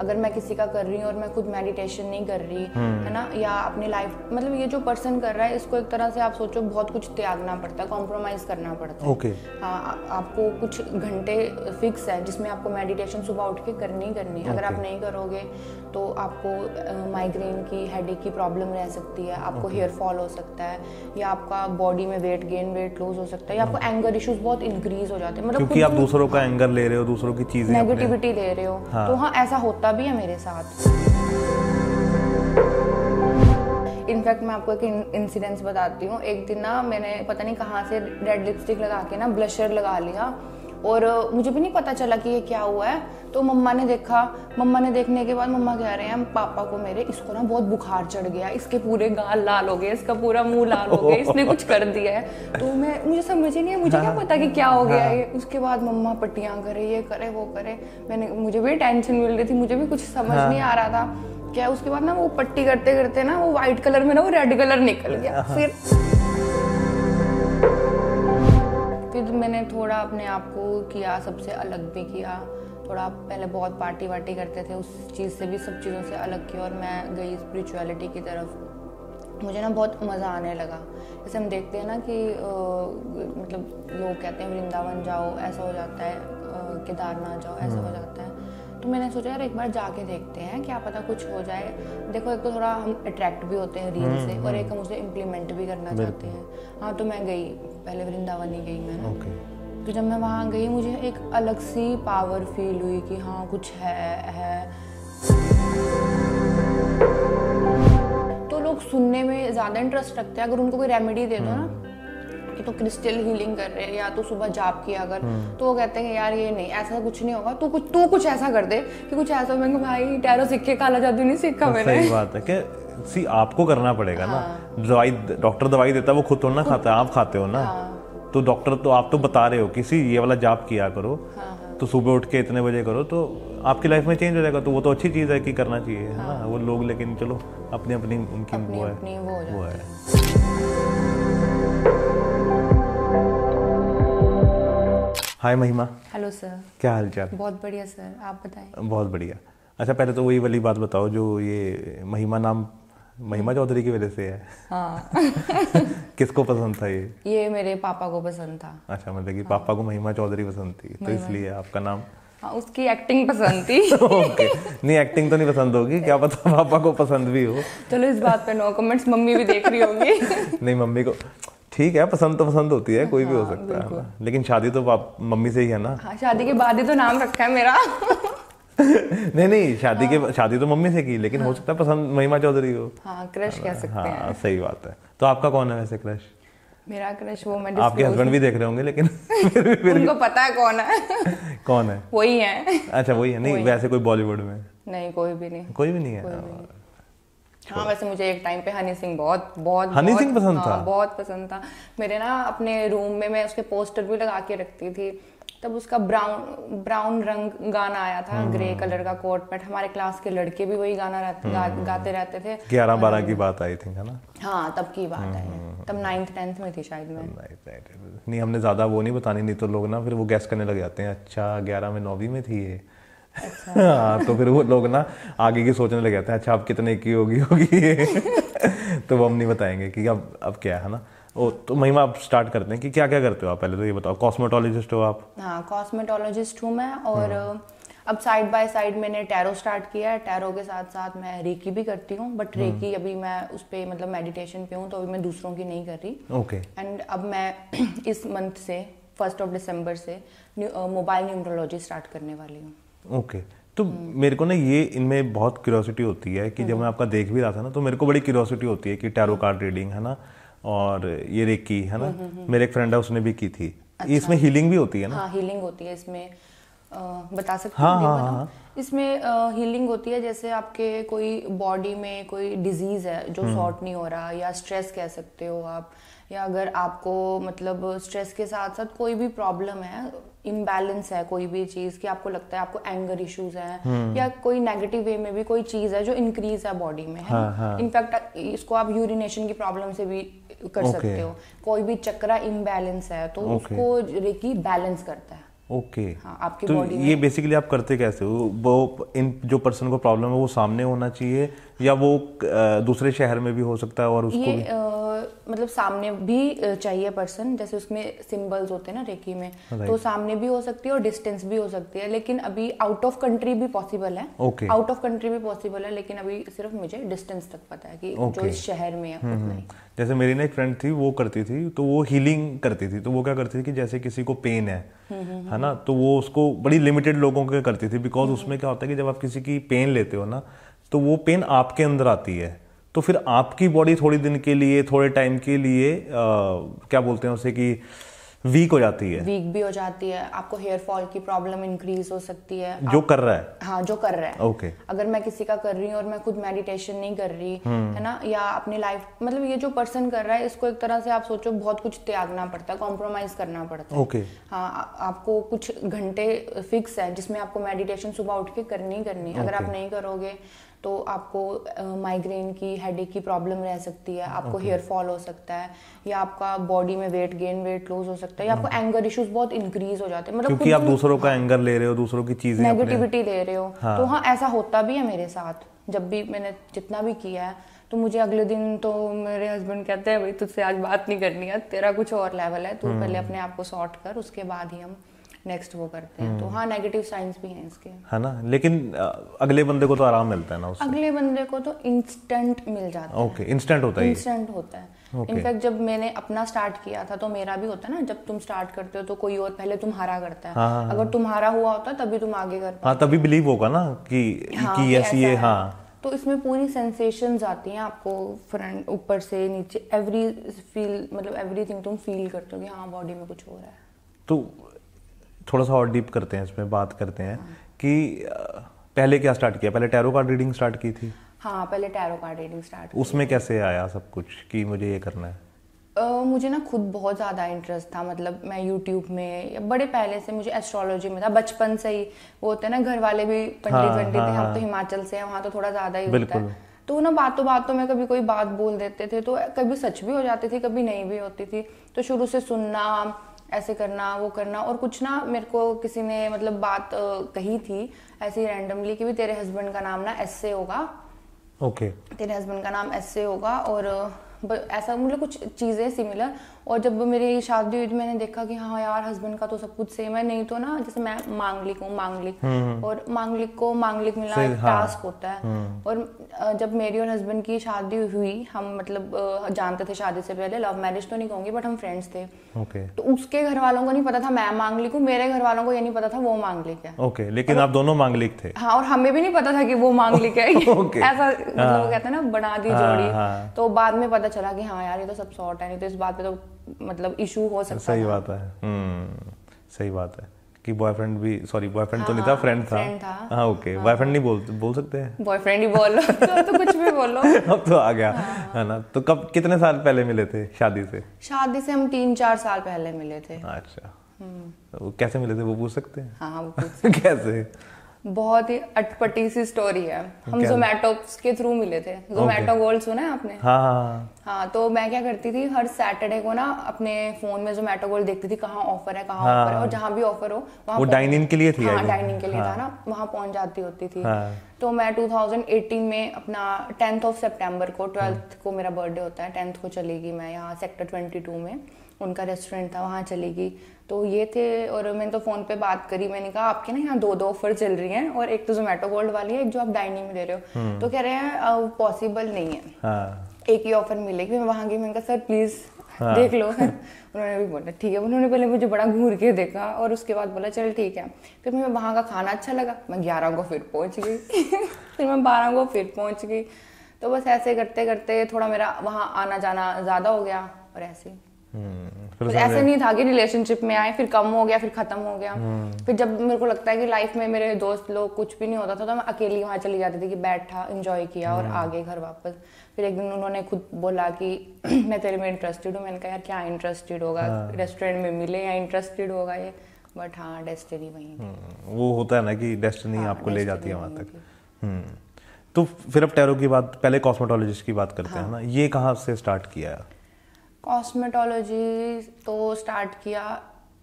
अगर मैं किसी का कर रही हूँ और मैं खुद मेडिटेशन नहीं कर रही हम्म। है ना या अपनी लाइफ मतलब ये जो पर्सन कर रहा है इसको एक तरह से आप सोचो बहुत कुछ त्यागना पड़ता है कॉम्प्रोमाइज करना पड़ता है ओके आ, आपको कुछ घंटे फिक्स है जिसमें आपको मेडिटेशन सुबह उठ के करनी ही करनी है अगर आप नहीं करोगे तो आपको माइग्रेन की हेड की प्रॉब्लम रह सकती है आपको हेयर फॉल हो सकता है या आपका बॉडी में वेट गेन वेट लूज हो सकता है या आपको एंगर इश्यूज बहुत इंक्रीज हो जाते हैं मतलब क्योंकि आप दूसरों का एंगर ले रहे हो दूसरों की चीज नेगेटिविटी ले रहे हो हाँ। तो हाँ ऐसा होता होता भी है मेरे साथ इनफैक्ट मैं आपको एक इंसिडेंस बताती हूँ एक दिन ना मैंने पता नहीं कहाँ से रेड लिपस्टिक लगा के ना ब्लशर लगा लिया और मुझे भी नहीं पता चला कि ये क्या हुआ है तो मम्मा ने देखा मम्मा ने देखने के बाद मम्मा कह रहे हैं पापा को मेरे इसको ना बहुत बुखार चढ़ गया इसके पूरे गाल लाल हो गए इसका पूरा मुंह लाल हो गया इसने कुछ कर दिया है तो मैं मुझे समझ ही नहीं है मुझे क्या हाँ। पता कि क्या हो गया ये हाँ। उसके बाद मम्मा पट्टियाँ करे ये करे वो करे मैंने मुझे भी टेंशन मिल रही थी मुझे भी कुछ समझ हाँ। नहीं आ रहा था क्या उसके बाद ना वो पट्टी करते करते ना वो व्हाइट कलर में ना वो रेड कलर निकल गया फिर फिर मैंने थोड़ा अपने आप को किया सबसे अलग भी किया थोड़ा पहले बहुत पार्टी वार्टी करते थे उस चीज़ से भी सब चीज़ों से अलग किया और मैं गई स्पिरिचुअलिटी की तरफ मुझे ना बहुत मज़ा आने लगा जैसे हम देखते हैं ना कि आ, मतलब लोग कहते हैं वृंदावन जाओ ऐसा हो जाता है केदारनाथ जाओ ऐसा हो हम्म। जाता है तो मैंने सोचा यार एक बार जाके देखते हैं क्या पता कुछ हो जाए देखो एक तो थोड़ा हम अट्रैक्ट भी होते हैं रील हम्म, से और एक हम्म। हम उसे इम्प्लीमेंट भी करना चाहते हैं हाँ तो मैं गई पहले वृंदावन ही गई मैं okay. तो जब मैं वहाँ गई मुझे एक अलग सी पावर फील हुई कि हाँ कुछ है है तो लोग सुनने में ज़्यादा इंटरेस्ट रखते हैं अगर उनको कोई रेमेडी दे दो ना तो क्रिस्टल हीलिंग कर रहे हैं या तो सुबह जाप किया अगर हम्म। तो वो कहते हैं यार ये नहीं ऐसा कुछ नहीं होगा तो कुछ तू कुछ ऐसा कर दे कि कुछ ऐसा मैं भाई टैरो सिक्के काला जादू नहीं सीखा हाँ, मैंने सही बात है कि सी आपको करना पड़ेगा ना हाँ। दवाई डॉक्टर दवाई देता है वो खुद तो ना खाता है आप खाते हो ना हाँ। तो डॉक्टर तो आप तो बता रहे हो कि सी ये वाला जाप किया करो तो सुबह उठ के इतने बजे करो तो आपकी लाइफ में चेंज हो जाएगा तो वो तो अच्छी चीज़ है कि करना चाहिए है ना वो लोग लेकिन चलो अपनी अपनी उनकी वो है वो है हाय महिमा हेलो सर क्या हाल चाल बहुत बढ़िया सर आप बताएं बहुत बढ़िया अच्छा पहले तो वही वाली बात बताओ जो ये महिमा नाम महिमा चौधरी की वजह से है हाँ किसको पसंद था ये ये मेरे पापा को पसंद था अच्छा मतलब कि हाँ। पापा को महिमा चौधरी पसंद थी तो इसलिए आपका नाम हाँ, उसकी एक्टिंग पसंद थी ओके नहीं एक्टिंग तो नहीं पसंद होगी क्या पता पापा को पसंद भी हो चलो इस बात पे नो कमेंट्स मम्मी भी देख रही होगी नहीं मम्मी को ठीक है पसंद तो पसंद होती है कोई भी हो हाँ, सकता है हाँ। लेकिन शादी तो मम्मी से ही है ना हाँ, शादी के बाद ही तो नाम रखा है मेरा नहीं नहीं शादी हाँ। के शादी तो मम्मी से की लेकिन हाँ। हो सकता है पसंद महिमा चौधरी हो हाँ क्रश कह सकते हाँ, हैं सही बात है तो आपका कौन है वैसे क्रश मेरा क्रश वो मैं आपके हस्बैंड भी देख रहे होंगे लेकिन फिर भी उनको पता है कौन है कौन है वही है अच्छा वही है नहीं वैसे कोई बॉलीवुड में नहीं कोई भी नहीं कोई भी नहीं है हाँ वैसे मुझे एक टाइम पे हनी सिंह बहुत बहुत हनी सिंह पसंद हाँ, था बहुत पसंद था मेरे ना अपने रूम में मैं उसके पोस्टर भी लगा के रखती थी तब उसका ब्राउन ब्राउन रंग गाना आया था ग्रे हम्म। कलर का कोट पैंट हमारे क्लास के लड़के भी वही गाना रहते, गा, हम्म। गाते रहते थे ग्यारह बारह की बात आई थी ना हाँ तब की बात है हम्म। तब नाइन्थ टेंथ में थी शायद मैं नहीं हमने ज्यादा वो नहीं बतानी नहीं तो लोग ना फिर वो गैस करने लग जाते हैं अच्छा ग्यारह में नौवीं में थी ये अच्छा हाँ, तो फिर वो लोग ना आगे की सोचने लग जाते हैं अच्छा अब कितने की होगी होगी तो वो हम नहीं बताएंगे कि अब अब क्या है ना ओ तो महिमा आप स्टार्ट करते हैं कि क्या क्या करते हो आप पहले तो ये बताओ कॉस्मेटोलॉजिस्ट हो आप हाँ कॉस्मेटोलॉजिस्ट हूँ मैं और हाँ। अब साइड बाय साइड मैंने टैरो स्टार्ट किया है टैरो के साथ साथ मैं रेकी भी करती हूँ बट रेकी हाँ। अभी मैं उस पर मतलब मेडिटेशन पे हूँ तो अभी मैं दूसरों की नहीं कर रही ओके एंड अब मैं इस मंथ से फर्स्ट ऑफ दिसंबर से मोबाइल न्यूमरोलॉजी स्टार्ट करने वाली हूँ ओके तो मेरे को ना ये इनमें बहुत क्यूरोसिटी होती है कि जब हम्म। मैं आपका देख भी रहा था ना तो मेरे को बड़ी क्यूरोसिटी होती है कि टैरो कार्ड रीडिंग है ना और ये रेकी है ना हम्म, हम्म, मेरे एक फ्रेंड है उसने भी की थी अच्छा, इसमें हीलिंग भी होती है ना हाँ हीलिंग होती है इसमें आ, बता सकते हाँ, हाँ, हाँ, हाँ, इसमें आ, हीलिंग होती है जैसे आपके कोई बॉडी में कोई डिजीज है जो सॉर्ट नहीं हो रहा या स्ट्रेस कह सकते हो आप या अगर आपको मतलब स्ट्रेस के साथ साथ कोई भी प्रॉब्लम है इम्बैलेंस है कोई भी चीज़ कि आपको लगता है आपको एंगर इश्यूज हैं हम्म। या कोई नेगेटिव वे में भी कोई चीज़ है जो इंक्रीज है बॉडी में है इनफैक्ट हाँ, हाँ। इसको आप यूरिनेशन की प्रॉब्लम से भी कर okay. सकते हो कोई भी चक्रा इम्बैलेंस है तो okay. उसको रेकी बैलेंस करता है ओके okay. हाँ, आपकी तो ये बेसिकली आप करते कैसे हो वो इन जो पर्सन को प्रॉब्लम है वो सामने होना चाहिए या वो दूसरे शहर में भी हो सकता है और उसको ये, भी? आ, मतलब सामने भी चाहिए पर्सन जैसे उसमें सिंबल्स होते हैं ना रेकी में तो सामने भी हो सकती है और डिस्टेंस भी हो सकती है लेकिन अभी आउट ऑफ कंट्री भी पॉसिबल है आउट ऑफ कंट्री भी पॉसिबल है लेकिन अभी सिर्फ मुझे डिस्टेंस तक पता है कि जो इस शहर में है हम्म, हम्म। जैसे मेरी ना एक फ्रेंड थी वो करती थी तो वो हीलिंग करती थी तो वो क्या करती थी कि जैसे किसी को पेन है हम्म, है ना तो वो उसको बड़ी लिमिटेड लोगों के करती थी बिकॉज उसमें क्या होता है कि जब आप किसी की पेन लेते हो ना तो वो पेन आपके अंदर आती है तो फिर आपकी बॉडी थोड़ी दिन के लिए थोड़े टाइम के लिए आ, क्या बोलते हैं उसे कि वीक हो जाती है वीक भी हो जाती है आपको हेयर फॉल की प्रॉब्लम इंक्रीज हो सकती है जो आप... कर रहा है हाँ जो कर रहा है ओके okay. अगर मैं किसी का कर रही हूँ और मैं खुद मेडिटेशन नहीं कर रही हम्म। है ना या अपनी लाइफ मतलब ये जो पर्सन कर रहा है इसको एक तरह से आप सोचो बहुत कुछ त्यागना पड़ता है कॉम्प्रोमाइज करना पड़ता है ओके okay. हाँ आपको कुछ घंटे फिक्स है जिसमें आपको मेडिटेशन सुबह उठ के करनी ही करनी है okay. अगर आप नहीं करोगे तो आपको माइग्रेन की हेडेक की प्रॉब्लम रह सकती है आपको हेयर okay. फॉल हो सकता है या आपका बॉडी में वेट गेन वेट लॉस हो सकता है या आपको एंगर इश्यूज बहुत इंक्रीज हो जाते हैं मतलब क्योंकि आप दूसरों का एंगर हाँ। ले रहे हो दूसरों की चीजें नेगेटिविटी ले रहे हो हाँ। तो हाँ ऐसा होता भी है मेरे साथ जब भी मैंने जितना भी किया है तो मुझे अगले दिन तो मेरे हस्बैंड कहते हैं भाई तुझसे आज बात नहीं करनी है तेरा कुछ और लेवल है तू हम्म। पहले अपने आप को सॉर्ट कर उसके बाद ही हम नेक्स्ट वो करते हैं तो हम्म। हाँ नेगेटिव साइंस भी हैं इसके है ना लेकिन अगले बंदे को तो आराम मिलता है ना उससे अगले बंदे को तो इंस्टेंट मिल जाता है ओके इंस्टेंट होता है इंस्टेंट होता है इनफैक्ट जब मैंने अपना स्टार्ट किया था तो मेरा भी होता है ना जब तुम स्टार्ट करते हो तो कोई और पहले तुम्हारा करता है हाँ, हाँ, हाँ, अगर तुम्हारा हुआ होता तभी तुम आगे कर हाँ तभी बिलीव होगा ना कि हाँ, कि ऐसी ये हाँ तो इसमें पूरी सेंसेशंस आती हैं आपको फ्रंट ऊपर से नीचे एवरी फील मतलब एवरीथिंग तुम फील करते हो कि हाँ बॉडी में कुछ हो रहा है तो थोड़ा सा और डीप करते हैं इसमें बात करते हैं कि पहले क्या स्टार्ट किया पहले टैरो कार्ड रीडिंग स्टार्ट की थी हाँ पहले टैरो कार्ड रीडिंग स्टार्ट उसमें कैसे आया सब कुछ कि मुझे ये करना है Uh, मुझे ना खुद बहुत ज़्यादा इंटरेस्ट था मतलब मैं यूट्यूब में या बड़े पहले से मुझे एस्ट्रोलॉजी में था बचपन से ही वो होते हैं ना घर वाले भी पंडित हाँ, वंडित हाँ, हम तो हाँ। हिमाचल से हैं वहाँ तो थोड़ा ज़्यादा ही होता है तो ना बातों बातों में कभी कोई बात बोल देते थे तो कभी सच भी हो जाती थी कभी नहीं भी होती थी तो शुरू से सुनना ऐसे करना वो करना और कुछ ना मेरे को किसी ने मतलब बात कही थी ऐसे ही रैंडमली कि भी तेरे हस्बैंड का नाम ना एस से होगा ओके okay. तेरे हस्बैंड का नाम एस से होगा और ऐसा मतलब कुछ चीज़ें सिमिलर और जब मेरी शादी हुई तो मैंने देखा कि हाँ यार हस्बैंड का तो सब कुछ सेम है नहीं तो ना जैसे मैं मांगलिक हूँ मांगलिक हम्म, हम्म। और मांगलिक को मांगलिक मिलना एक टास्क हाँ। होता है हम्म। और जब मेरी और हस्बैंड की शादी हुई हम मतलब जानते थे शादी से पहले लव मैरिज तो नहीं कहूंगी बट हम फ्रेंड्स थे तो उसके घर वालों को नहीं पता था मैं मांगलिक हूँ मेरे घर वालों को ये नहीं पता था वो मांगलिक है ओके लेकिन आप दोनों मांगलिक थे हाँ और हमें भी नहीं पता था कि वो मांगलिक है ऐसा मतलब हाँ। कहते हैं ना बना दी जोड़ी हाँ, तो बाद में पता चला कि हाँ यार ये तो सब शॉर्ट है नहीं तो इस बात पे तो मतलब इशू हो सकता सही बात है हम्म। सही बात है कि बॉयफ्रेंड भी सॉरी बॉयफ्रेंड हाँ, तो नहीं था फ्रेंड हाँ, था हाँ ओके बॉयफ्रेंड हाँ। नहीं बोल बोल सकते हैं बॉयफ्रेंड ही बोलो तो, तो कुछ भी बोलो अब तो आ गया हाँ। है हाँ, ना तो कब कितने साल पहले मिले थे शादी से शादी से हम तीन चार साल पहले मिले थे अच्छा हम्म। तो कैसे मिले थे वो पूछ सकते हैं हाँ वो पूछ कैसे बहुत ही अटपटी सी स्टोरी है हम जोमेटो के थ्रू मिले थे जोमेटो गोल्ड सुना है आपने हाँ, हाँ हाँ हाँ तो मैं क्या करती थी हर सैटरडे को ना अपने फोन में जोमेटो गोल्ड देखती थी कहाँ ऑफर है कहाँ हाँ, ऑफर है और जहाँ भी ऑफर हो वहाँ डाइनिंग के लिए थी हाँ डाइनिंग के लिए हाँ, था ना वहाँ पहुंच जाती होती थी हाँ, तो मैं 2018 में अपना टेंथ ऑफ सेप्टेम्बर को ट्वेल्थ को मेरा बर्थडे होता है टेंथ को चलेगी मैं यहाँ सेक्टर ट्वेंटी में उनका रेस्टोरेंट था वहाँ चलेगी तो ये थे और मैंने तो फ़ोन पे बात करी मैंने कहा आपके ना यहाँ दो दो ऑफर चल रही हैं और एक तो जोमेटो गोल्ड वाली है एक जो आप डाइनिंग में दे रहे हो हम्म। तो कह रहे हैं पॉसिबल नहीं है हाँ। एक ही ऑफर मिलेगी मैं वहाँ गई मैंने कहा सर प्लीज़ हाँ। देख लो उन्होंने भी बोला ठीक है उन्होंने पहले मुझे बड़ा घूर के देखा और उसके बाद बोला चल ठीक है फिर मैं वहाँ का खाना अच्छा लगा मैं ग्यारह को फिर पहुँच गई फिर मैं बारह को फिर पहुँच गई तो बस ऐसे करते करते थोड़ा मेरा वहाँ आना जाना ज़्यादा हो गया और ऐसे फिर हम्म। फिर ऐसे नहीं था कि रिलेशनशिप में आए फिर कम हो गया फिर खत्म हो गया हम्म। फिर जब मेरे को लगता है कि लाइफ में मेरे दोस्त लोग कुछ भी नहीं होता था तो मैं अकेली वहां चली जाती थी कि बैठा इंजॉय किया और हम्म। आगे घर वापस फिर एक दिन उन्होंने खुद बोला कि मैं तेरे में इंटरेस्टेड हूँ मैंने कहा यार क्या इंटरेस्टेड होगा रेस्टोरेंट हाँ। में मिले या इंटरेस्टेड होगा ये बट हाँ डेस्टिनी वही वो होता है ना कि डेस्टिनी हाँ, आपको ले जाती है वहाँ तक तो फिर अब टैरो की बात पहले कॉस्मेटोलॉजिस्ट की बात करते हैं हाँ। ना ये कहाँ से स्टार्ट किया है कॉस्मेटोलॉजी तो स्टार्ट किया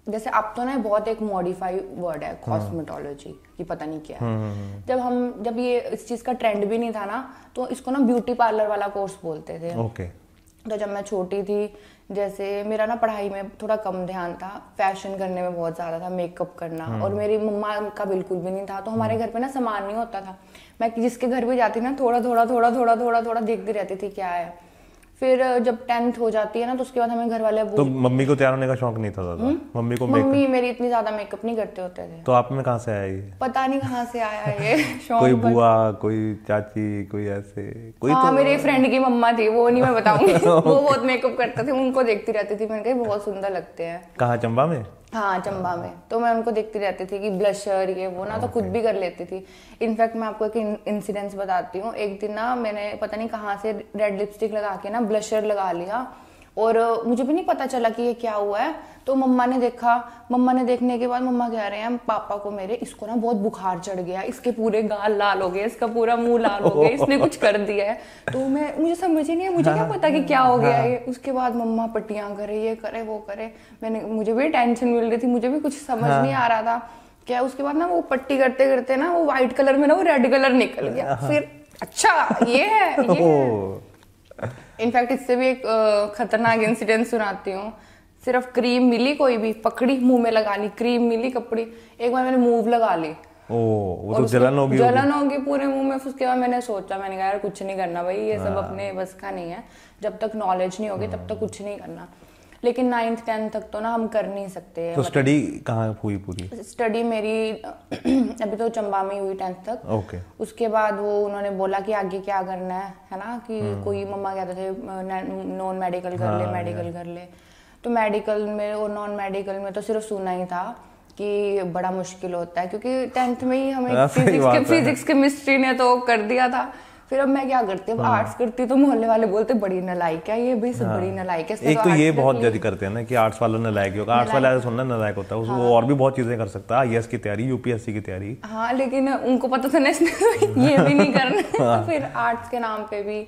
जैसे अब तो ना बहुत एक मॉडिफाई वर्ड है कॉस्मेटोलॉजी हम्म। की पता नहीं क्या है हम्म, हम्म, जब हम जब ये इस चीज का ट्रेंड भी नहीं था ना तो इसको ना ब्यूटी पार्लर वाला कोर्स बोलते थे ओके तो जब मैं छोटी थी जैसे मेरा ना पढ़ाई में थोड़ा कम ध्यान था फैशन करने में बहुत ज़्यादा था मेकअप करना और मेरी मम्मा का बिल्कुल भी नहीं था तो हमारे घर पे ना सामान नहीं होता था मैं जिसके घर भी जाती ना थोड़ा थोड़ा थोड़ा थोड़ा थोड़ा थोड़ा देखती रहती थी क्या है फिर जब टेंथ हो जाती है ना तो उसके बाद हमें घर वाले तो मम्मी को तैयार होने का शौक नहीं था ज्यादा हम्म? मम्मी को मम्मी मेरी इतनी ज्यादा मेकअप नहीं करते होते थे तो आप में कहाँ से आया ये पता नहीं कहाँ से आया ये शौक कोई बुआ कोई चाची कोई ऐसे कोई हाँ, तो मेरे फ्रेंड की मम्मा थी वो नहीं मैं बताऊंगी वो बहुत मेकअप करते थे उनको देखती रहती थी मैंने कही बहुत सुंदर लगते हैं कहाँ चंबा में हाँ चंबा में तो मैं उनको देखती रहती थी कि ब्लशर ये वो ना तो खुद भी कर लेती थी इनफैक्ट मैं आपको एक इंसिडेंस बताती हूँ एक दिन ना मैंने पता नहीं कहाँ से रेड लिपस्टिक लगा के ना ब्लशर लगा लिया और मुझे भी नहीं पता चला कि ये क्या हुआ है तो मम्मा ने देखा मम्मा ने देखने के बाद मम्मा कह रहे हैं पापा को मेरे इसको ना बहुत बुखार चढ़ गया इसके पूरे गाल लाल हो गए इसका पूरा मुंह लाल हो गया इसने कुछ कर दिया है तो मैं मुझे समझ ही नहीं है मुझे क्या पता कि क्या हो गया ये हाँ, हाँ। उसके बाद मम्मा पट्टियाँ करे ये करे वो करे मैंने मुझे भी टेंशन मिल रही थी मुझे भी कुछ समझ हाँ। नहीं आ रहा था क्या उसके बाद ना वो पट्टी करते करते ना वो व्हाइट कलर में ना वो रेड कलर निकल गया फिर अच्छा ये है ये है इनफैक्ट इससे भी एक खतरनाक इंसिडेंट सुनाती हूँ सिर्फ क्रीम मिली कोई भी पकड़ी मुंह में लगानी क्रीम मिली कपड़ी एक बार मैंने मूव लगा ली ओ वो तो जलन होगी जलन होगी पूरे मुंह में उसके बाद मैंने सोचा मैंने कहा यार कुछ नहीं करना भाई ये सब हाँ। अपने बस का नहीं है जब तक नॉलेज नहीं होगी तब तक कुछ नहीं करना लेकिन नाइन्थ टेंथ तक तो ना हम कर नहीं सकते तो स्टडी मतलब कहाँ हुई पूरी स्टडी मेरी अभी तो चंबा में हुई टेंथ तक ओके उसके बाद वो उन्होंने बोला कि आगे क्या करना है है ना कि हम्म। कोई मम्मा कहते थे नॉन मेडिकल कर ले मेडिकल हाँ, कर ले तो मेडिकल में और नॉन मेडिकल में तो सिर्फ सुना ही था कि बड़ा मुश्किल होता है क्योंकि टेंथ में ही हमें फिजिक्स, हाँ, के, फिजिक्स केमिस्ट्री ने तो कर दिया था फिर अब मैं क्या करती हूँ आर्ट्स हाँ। करती तो मोहल्ले वाले बोलते बड़ी नलायक है ये भी सब बड़ी हाँ। नलायक है एक तो, तो ये बहुत जज करते हैं ना कि आर्ट्स वाला नलायक होगा आर्ट्स वाला सुनना नलायक होता है वो हाँ। और भी बहुत चीजें कर सकता है आई की तैयारी यूपीएससी की तैयारी हाँ लेकिन उनको पता तो था ना ये भी नहीं करना तो फिर आर्ट्स के नाम पे भी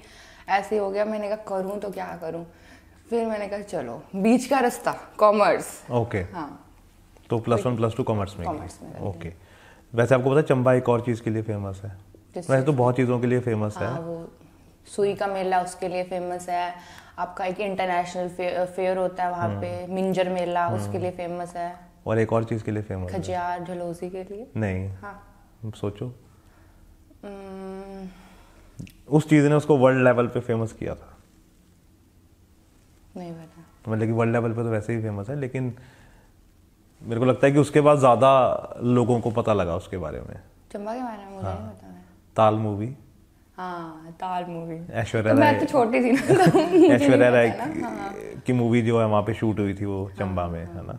ऐसे हो गया मैंने कहा करूँ तो क्या करूँ फिर मैंने कहा चलो बीच का रास्ता कॉमर्स ओके हाँ तो plus one plus two commerce में ओके वैसे आपको पता है चंबा एक और चीज़ के लिए फेमस है वैसे तो बहुत चीज़ों के लिए फेमस है हाँ, वो सुई का मेला उसके लिए फेमस है आपका एक इंटरनेशनल फेयर होता है वहाँ हम्म। पे मिंजर मेला हम्म। उसके लिए फेमस है और एक और चीज़ के लिए फेमस खजियार डलहौजी के लिए नहीं हाँ सोचो हम्म। उस चीज़ ने उसको वर्ल्ड लेवल पे फेमस किया था नहीं पता मतलब कि वर्ल्ड लेवल पे तो वैसे ही फेमस है लेकिन मेरे को लगता है कि उसके बाद ज़्यादा लोगों को पता लगा उसके बारे में चंबा के बारे में मुझे हाँ। नहीं पता ताल मूवी हाँ ताल मूवी ऐश्वर्या तो मैं तो छोटी थी ना तो राय हाँ। की मूवी जो है वहाँ पे शूट हुई थी वो हाँ, चंबा में हाँ। है ना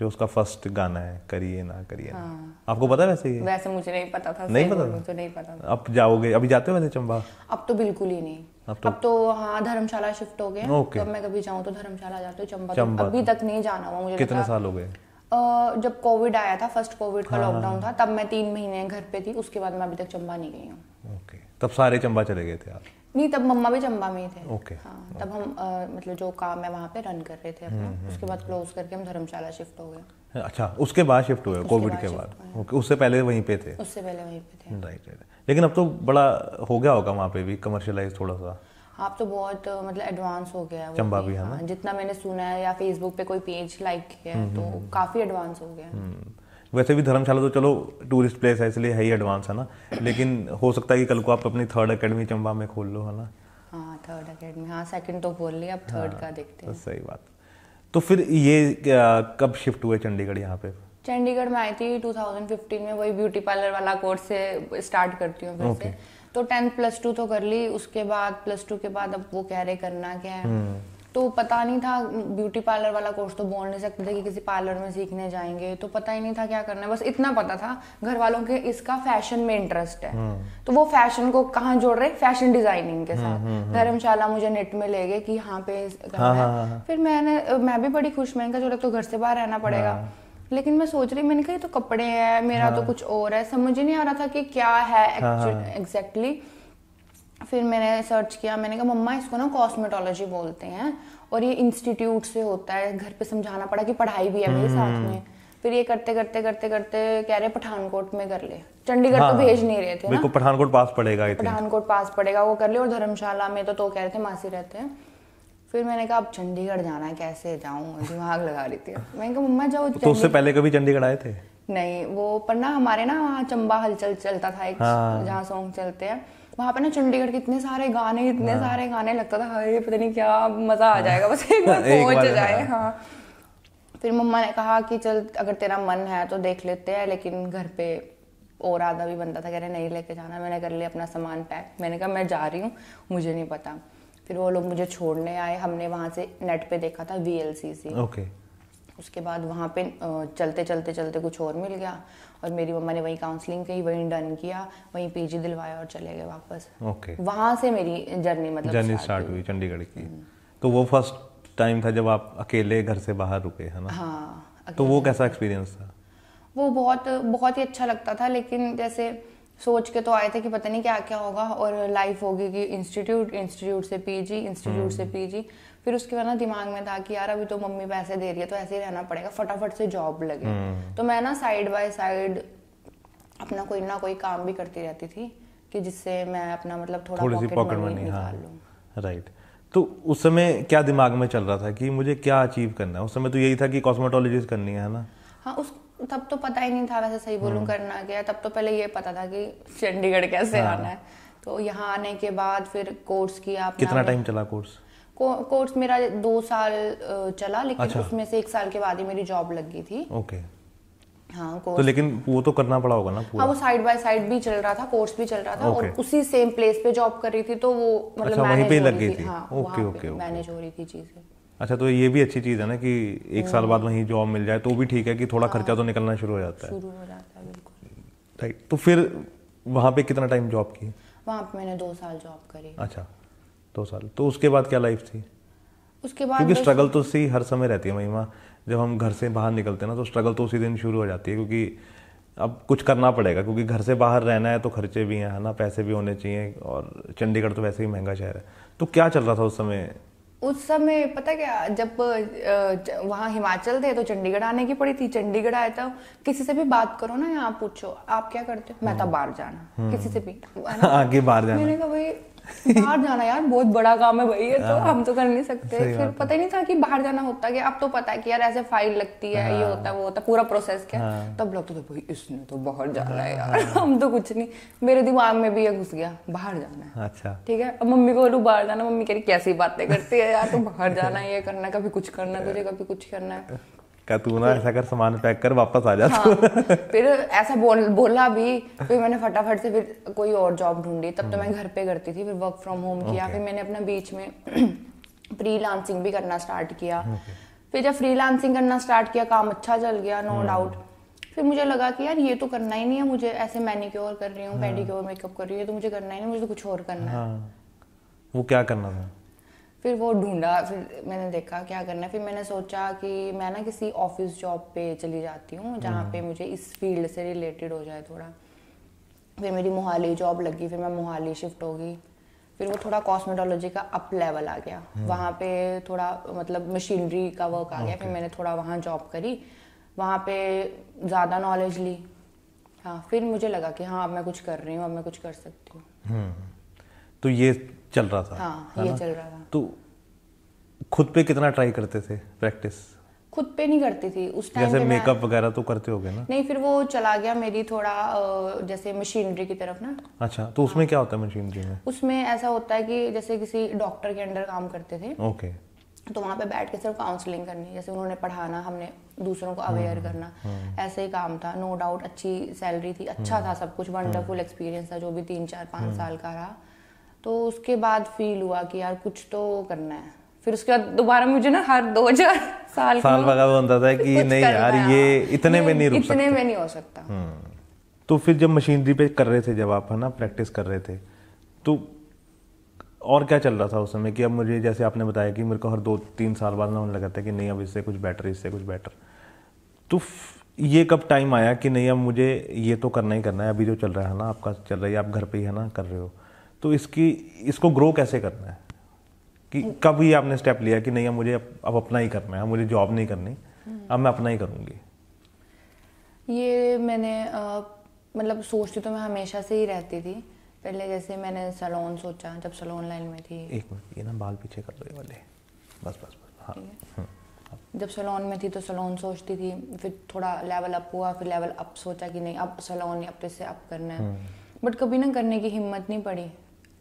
जो उसका फर्स्ट गाना है करिए ना करिए हाँ, आपको पता वैसे ही वैसे मुझे नहीं पता था नहीं पता था? तो नहीं पता था अब जाओगे अभी जाते हो वैसे चंबा अब तो बिल्कुल ही नहीं अब तो, अब तो हाँ धर्मशाला शिफ्ट हो गए ओके okay. तो मैं कभी जाऊँ तो धर्मशाला जाती हूँ चंबा, तो चंबा अभी तक नहीं जाना हुआ मुझे कितने साल हो गए जब कोविड आया था फर्स्ट कोविड का लॉकडाउन हाँ, हाँ, हाँ। था तब मैं तीन महीने घर पे थी उसके बाद मैं अभी तक चंबा नहीं गई हूँ तब सारे चंबा चले गए थे आप नहीं तब मम्मा भी चंबा में ही थे ओके हाँ तब हम मतलब जो काम है वहाँ पे रन कर रहे थे हम्म, अपना हम्म, उसके बाद क्लोज हम्म, करके हम धर्मशाला शिफ्ट हो गए अच्छा उसके बाद शिफ्ट हुए कोविड के बाद ओके उससे पहले वहीं पे थे उससे पहले वहीं पे थे राइट राइट लेकिन अब तो बड़ा हो गया होगा वहाँ पे भी कमर्शलाइज थोड़ा सा आप तो बहुत मतलब एडवांस हो गया है चंबा भी है ना हाँ, जितना मैंने सुना है या फेसबुक पे कोई पेज लाइक किया है हम्म, तो हम्म, हम्म। काफ़ी एडवांस हो गया है वैसे भी धर्मशाला तो चलो टूरिस्ट प्लेस है इसलिए है ही एडवांस है ना लेकिन हो सकता है कि कल को आप अपनी थर्ड एकेडमी चंबा में खोल लो है ना हाँ थर्ड एकेडमी हाँ सेकंड तो खोल लिया अब थर्ड हाँ, का देखते तो हैं सही बात तो फिर ये कब शिफ्ट हुए चंडीगढ़ यहाँ पे चंडीगढ़ में आई थी 2015 में वही ब्यूटी पार्लर वाला कोर्स से स्टार्ट करती हूँ फिर okay. से तो टेंथ प्लस टू तो कर ली उसके बाद प्लस टू के बाद अब वो कह रहे करना क्या है हम्म। तो पता नहीं था ब्यूटी पार्लर वाला कोर्स तो बोल नहीं सकते थे कि किसी पार्लर में सीखने जाएंगे तो पता ही नहीं था क्या करना है बस इतना पता था घर वालों के इसका फैशन में इंटरेस्ट है हम्म। तो वो फैशन को कहाँ जोड़ रहे फैशन डिजाइनिंग के हम्म, साथ धर्मशाला मुझे नेट में ले गए कि यहाँ पे हाँ, हाँ, हाँ, हाँ, फिर मैंने मैं भी बड़ी खुश महंगा जो लग तो घर से बाहर रहना पड़ेगा हाँ। लेकिन मैं सोच रही मैंने कहा ये तो कपड़े हैं मेरा तो हाँ। तो कुछ और है समझ ही नहीं आ रहा था कि क्या है एग्जैक्टली हाँ, हाँ। फिर मैंने सर्च किया मैंने कहा मम्मा इसको ना कॉस्मेटोलॉजी बोलते हैं और ये इंस्टीट्यूट से होता है घर पे समझाना पड़ा कि पढ़ाई भी है मेरे साथ हम्म। में फिर ये करते करते करते करते कह रहे पठानकोट में कर ले चंडीगढ़ तो हाँ, तो भेज नहीं रहे थे ना पठानकोट पास पड़ेगा पठानकोट पास पड़ेगा वो कर ले और धर्मशाला में तो तो कह रहे थे मासी रहते हैं फिर मैंने कहा अब चंडीगढ़ जाना है कैसे जाऊँ दिमाग लगा रही थी मैंने कहा मम्मा जाओ तो उससे पहले कभी चंडीगढ़ आए थे नहीं वो पर ना हमारे ना वहाँ चंबा हलचल चलता था एक हाँ। जहाँ सॉन्ग चलते हैं वहाँ पे ना चंडीगढ़ के इतने सारे गाने इतने हाँ। सारे गाने लगता था हाय पता नहीं क्या मजा आ हाँ। जाएगा बस एक बार पहुंच जाए हाँ।, हाँ फिर मम्मा ने कहा कि चल अगर तेरा मन है तो देख लेते हैं लेकिन घर पे और आधा भी बनता था कह रहे नहीं लेके जाना मैंने कर लिया अपना सामान पैक मैंने कहा मैं जा रही हूँ मुझे नहीं पता फिर वो लोग मुझे छोड़ने आए हमने वहाँ से नेट पे देखा था V L C C okay उसके बाद वहाँ पे चलते चलते चलते कुछ और मिल गया और मेरी मम्मा ने वही काउंसलिंग की वहीं डन किया वहीं पीजी दिलवाया और चले गए वापस ओके okay. वहाँ से मेरी जर्नी मतलब जर्नी स्टार्ट हुई चंडीगढ़ की हम्म। तो वो फर्स्ट टाइम था जब आप अकेले घर से बाहर रुके है ना हाँ तो वो कैसा एक्सपीरियंस था वो बहुत बहुत ही अच्छा लगता था लेकिन जैसे सोच के तो आए थे कि पता नहीं क्या क्या होगा और लाइफ होगी कि इंस्टीट्यूट इंस्टीट्यूट से पीजी इंस्टीट्यूट से पीजी हम्म। फिर उसके बाद ना दिमाग में था कि यार अभी तो मम्मी पैसे दे रही है तो ऐसे ही रहना पड़ेगा फटाफट से जॉब लगे हम्म। तो मैं ना साइड बाय साइड अपना कोई ना कोई काम भी करती रहती थी कि जिससे मैं अपना मतलब थोड़ा सी पॉकेट मनी हाँ। निकाल लूँ राइट तो उस समय क्या दिमाग में चल रहा था कि मुझे क्या अचीव करना है उस समय तो यही था कि कॉस्मेटोलॉजिस्ट करनी है ना हाँ उस तब तो पता ही नहीं था वैसे सही बोलूँ हम्म। करना क्या तब तो पहले ये पता था कि चंडीगढ़ कैसे हाँ। आना है तो यहाँ आने के बाद फिर कोर्स किया कितना टाइम चला कोर्स कोर्स मेरा दो साल चला लेकिन अच्छा। उसमें से एक साल के बाद ही मेरी जॉब लग गई थी ओके हाँ तो लेकिन वो तो करना पड़ा होगा ना हाँ, पूरा हाँ वो साइड बाय साइड भी चल रहा था कोर्स भी चल रहा था और उसी सेम प्लेस पे जॉब कर रही थी तो वो मतलब अच्छा, वहीं पे लग गई थी, ओके ओके मैनेज हो रही थी चीजें अच्छा तो ये भी अच्छी चीज़ है ना कि एक हाँ। साल बाद वहीं जॉब मिल जाए तो भी ठीक है कि थोड़ा खर्चा तो निकलना शुरू हो जाता है शुरू हो जाता है बिल्कुल राइट तो फिर वहाँ पे कितना टाइम जॉब की वहाँ पे मैंने दो साल जॉब करी अच्छा दो साल तो उसके बाद क्या लाइफ थी उसके बाद क्योंकि स्ट्रगल तो उसी हर समय रहती है महिमा जब हम घर से बाहर निकलते हैं ना तो स्ट्रगल तो उसी दिन शुरू हो जाती है क्योंकि अब कुछ करना पड़ेगा क्योंकि घर से बाहर रहना है तो खर्चे भी हैं है ना पैसे भी होने चाहिए और चंडीगढ़ तो वैसे ही महंगा शहर है तो क्या चल रहा था उस समय उस समय पता क्या जब वहाँ हिमाचल थे तो चंडीगढ़ आने की पड़ी थी चंडीगढ़ आया था किसी से भी बात करो ना यहाँ पूछो आप क्या करते हो मैं तो बाहर जाना हम्म। किसी से भी आगे बाहर जाना मैंने कहा भाई बाहर जाना यार बहुत बड़ा काम है भाई ये तो हाँ। हम तो कर नहीं सकते फिर पता ही नहीं था कि बाहर जाना होता क्या अब तो पता है कि यार ऐसे फाइल लगती है ये हाँ। होता है वो होता है पूरा प्रोसेस क्या हाँ। तब लगता था भाई इसने तो बाहर जाना है यार हम तो कुछ नहीं मेरे दिमाग में भी ये घुस गया बाहर जाना है अच्छा ठीक है अब मम्मी को बोलूँ बाहर जाना मम्मी कह रही कैसी बातें करती है यार तो बाहर जाना है ये करना है कभी कुछ करना है तुझे कभी कुछ करना है का तू ना ऐसा कर सामान पैक कर वापस आ जा हाँ, फिर ऐसा बोल बोला भी फिर मैंने फटाफट से फिर कोई और जॉब ढूंढी तब तो मैं हम्म। घर पे करती थी फिर वर्क फ्रॉम होम किया फिर मैंने अपना बीच में फ्री भी करना स्टार्ट किया फिर जब फ्री करना स्टार्ट किया काम अच्छा चल गया नो डाउट हम्म। फिर मुझे लगा कि यार ये तो करना ही नहीं है मुझे ऐसे मैनिक्योर कर रही हूँ पेडिक्योर हम्म। मेकअप कर रही हूँ तो मुझे करना ही नहीं मुझे तो कुछ और करना है हाँ। वो क्या करना था फिर वो ढूंढा फिर मैंने देखा क्या करना है फिर मैंने सोचा कि मैं ना किसी ऑफिस जॉब पे चली जाती हूँ जहाँ हम्म। पे मुझे इस फील्ड से रिलेटेड हो जाए थोड़ा फिर मेरी मोहाली जॉब लगी फिर मैं मोहाली शिफ्ट होगी फिर वो थोड़ा कॉस्मेटोलॉजी का अप लेवल आ गया हम्म। वहाँ पे थोड़ा मतलब मशीनरी का वर्क आ गया फिर मैंने थोड़ा वहाँ जॉब करी वहाँ पे ज़्यादा नॉलेज ली हाँ फिर मुझे लगा कि हाँ अब मैं कुछ कर रही हूँ अब मैं कुछ कर सकती हूँ हम्म। तो ये चल रहा था हाँ ये चल रहा था तो खुद पे कितना ट्राई करते थे प्रैक्टिस खुद पे नहीं करती थी उस टाइम जैसे मेकअप वगैरह तो करते हो ना नहीं फिर वो चला गया मेरी थोड़ा जैसे मशीनरी की तरफ ना अच्छा तो उसमें हाँ। क्या होता है मशीनरी में उसमें ऐसा होता है कि जैसे किसी डॉक्टर के अंडर काम करते थे ओके तो वहाँ पे बैठ के सिर्फ काउंसलिंग करनी जैसे उन्होंने पढ़ाना हमने दूसरों को अवेयर हम्म, करना हम्म। ऐसे ही काम था नो डाउट अच्छी सैलरी थी अच्छा हम्म। था सब कुछ वंडरफुल एक्सपीरियंस था जो भी तीन चार पाँच साल का रहा तो उसके बाद फील हुआ कि यार कुछ तो करना है फिर उसके बाद दोबारा मुझे ना हर दो हजार साल साल लगा होता था कि नहीं यार ये इतने में नहीं रुक इतने में नहीं हो सकता हम्म। तो फिर जब मशीनरी पे कर रहे थे जब आप है ना प्रैक्टिस कर रहे थे तो और क्या चल रहा था उस समय कि अब मुझे जैसे आपने बताया कि मेरे को हर दो तीन साल बाद ना होने लगा था कि नहीं अब इससे कुछ बेटर इससे कुछ बेटर तो ये कब टाइम आया कि नहीं अब मुझे ये तो करना ही करना है अभी जो चल रहा है ना आपका चल रहा है आप घर पे ही है ना कर रहे हो तो इसकी इसको ग्रो कैसे करना है कि कब ये आपने स्टेप लिया कि नहीं अब मुझे अब अपना ही करना है मुझे जॉब नहीं करनी अब मैं अपना ही करूँगी ये मैंने मतलब सोचती तो मैं हमेशा से ही रहती थी पहले जैसे मैंने सलोन सोचा जब सलोन लाइन में थी एक मिनट ये ना बाल पीछे कर दो ये वाले बस बस बस हाँ हम्म। जब सलोन में थी तो सलोन सोचती थी फिर थोड़ा लेवल अप हुआ फिर लेवल अप सोचा कि नहीं अब सलोन अब तो इससे अप करना है बट हम्म। कभी ना करने की हिम्मत नहीं पड़ी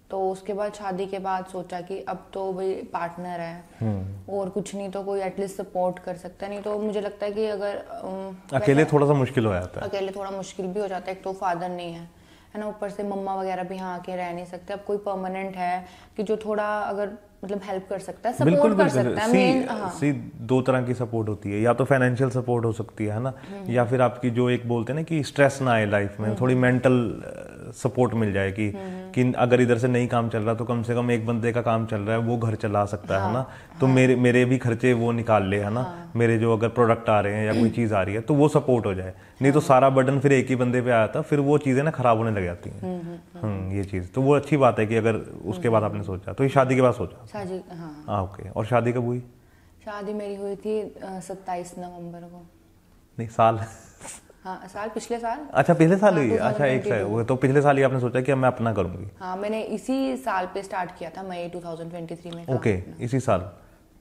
तो उसके बाद शादी के बाद सोचा कि अब तो भाई पार्टनर है हम्म। और कुछ नहीं तो कोई एटलीस्ट सपोर्ट कर सकता नहीं तो मुझे लगता है कि अगर अकेले थोड़ा सा मुश्किल हो जाता है अकेले थोड़ा मुश्किल भी हो जाता है एक तो फादर नहीं है है ना ऊपर से मम्मा वगैरह भी यहाँ आके रह नहीं सकते अब कोई परमानेंट है कि जो थोड़ा अगर मतलब हेल्प कर सकता है सपोर्ट कर सकता है मेन हाँ। सी दो तरह की सपोर्ट होती है या तो फाइनेंशियल सपोर्ट हो सकती है ना हम्म। या फिर आपकी जो एक बोलते हैं ना कि स्ट्रेस ना आए लाइफ में हम्म। थोड़ी मेंटल सपोर्ट मिल जाए कि, हम्म, हम्म। कि अगर इधर से नहीं काम चल रहा तो कम से कम एक बंदे का काम चल रहा है वो घर चला सकता हाँ, है ना हाँ, तो हाँ, मेरे मेरे भी खर्चे वो निकाल ले है ना हाँ, मेरे जो अगर प्रोडक्ट आ रहे हैं या कोई चीज़ आ रही है तो वो सपोर्ट हो जाए नहीं तो हाँ। सारा बर्डन फिर एक ही बंदे पे आया था फिर वो चीज़ें ना खराब होने लग जाती है हम्म, ये चीज़ तो वो अच्छी बात है कि अगर उसके बाद आपने सोचा तो ये शादी के बाद सोचा हाँ।, हाँ ओके और शादी कब हुई शादी मेरी हुई थी सत्ताईस नवम्बर को नहीं साल हाँ, साल पिछले साल अच्छा पिछले साल ही हाँ, अच्छा एक साल तो पिछले साल ही आपने सोचा कि मैं अपना करूंगी हाँ मैंने इसी साल पे स्टार्ट किया था मई 2023 में ओके इसी साल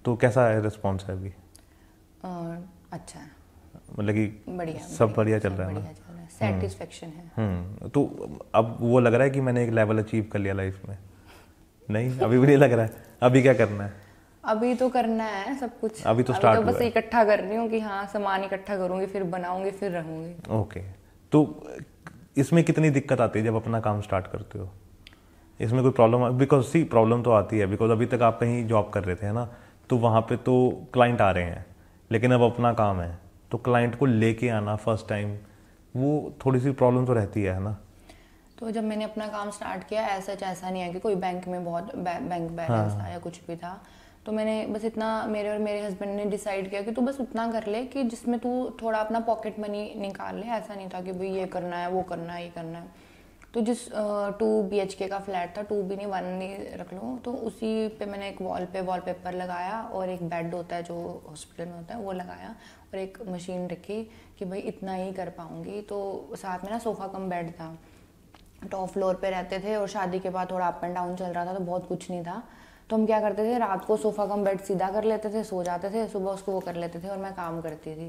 तो कैसा है रिस्पॉन्स है अभी अच्छा मतलब कि बढ़िया सब बढ़िया चल रहा है ना सेटिस्फेक्शन है हम्म, हम्म। तो अब वो लग रहा है कि मैंने एक लेवल अचीव कर लिया लाइफ में नहीं अभी भी नहीं लग रहा है अभी क्या करना है अभी तो करना है सब कुछ अभी तो स्टार्ट तो बस इकट्ठा कर रही हूँ कि हाँ सामान इकट्ठा करूँगी फिर बनाऊंगी फिर रहूंगी ओके तो इसमें कितनी दिक्कत आती है जब अपना काम स्टार्ट करते हो इसमें कोई प्रॉब्लम बिकॉज सी प्रॉब्लम तो आती है बिकॉज अभी तक आप कहीं जॉब कर रहे थे है ना तो वहाँ पे तो क्लाइंट आ रहे हैं लेकिन अब अपना काम है तो क्लाइंट को लेके आना फर्स्ट टाइम वो थोड़ी सी प्रॉब्लम तो रहती है ना तो जब मैंने अपना काम स्टार्ट किया ऐसा ऐसा नहीं है कि कोई बैंक में बहुत बैंक बैलेंस हाँ। था या कुछ भी था तो मैंने बस इतना मेरे और मेरे हस्बैंड ने डिसाइड किया कि तू बस उतना कर ले कि जिसमें तू थोड़ा अपना पॉकेट मनी निकाल ले ऐसा नहीं था कि भाई ये करना है वो करना है ये करना है तो जिस टू बी एच के का फ्लैट था टू भी नहीं वन नहीं रख लो तो उसी पे मैंने एक वॉल पे वॉल पेपर लगाया और एक बेड होता है जो हॉस्पिटल में होता है वो लगाया और एक मशीन रखी कि भाई इतना ही कर पाऊँगी तो साथ में ना सोफ़ा कम बेड था टॉप फ्लोर पे रहते थे और शादी के बाद थोड़ा अप एंड डाउन चल रहा था तो बहुत कुछ नहीं था तो हम क्या करते थे रात को सोफ़ा कम बेड सीधा कर लेते थे सो जाते थे सुबह उसको वो कर लेते थे और मैं काम करती थी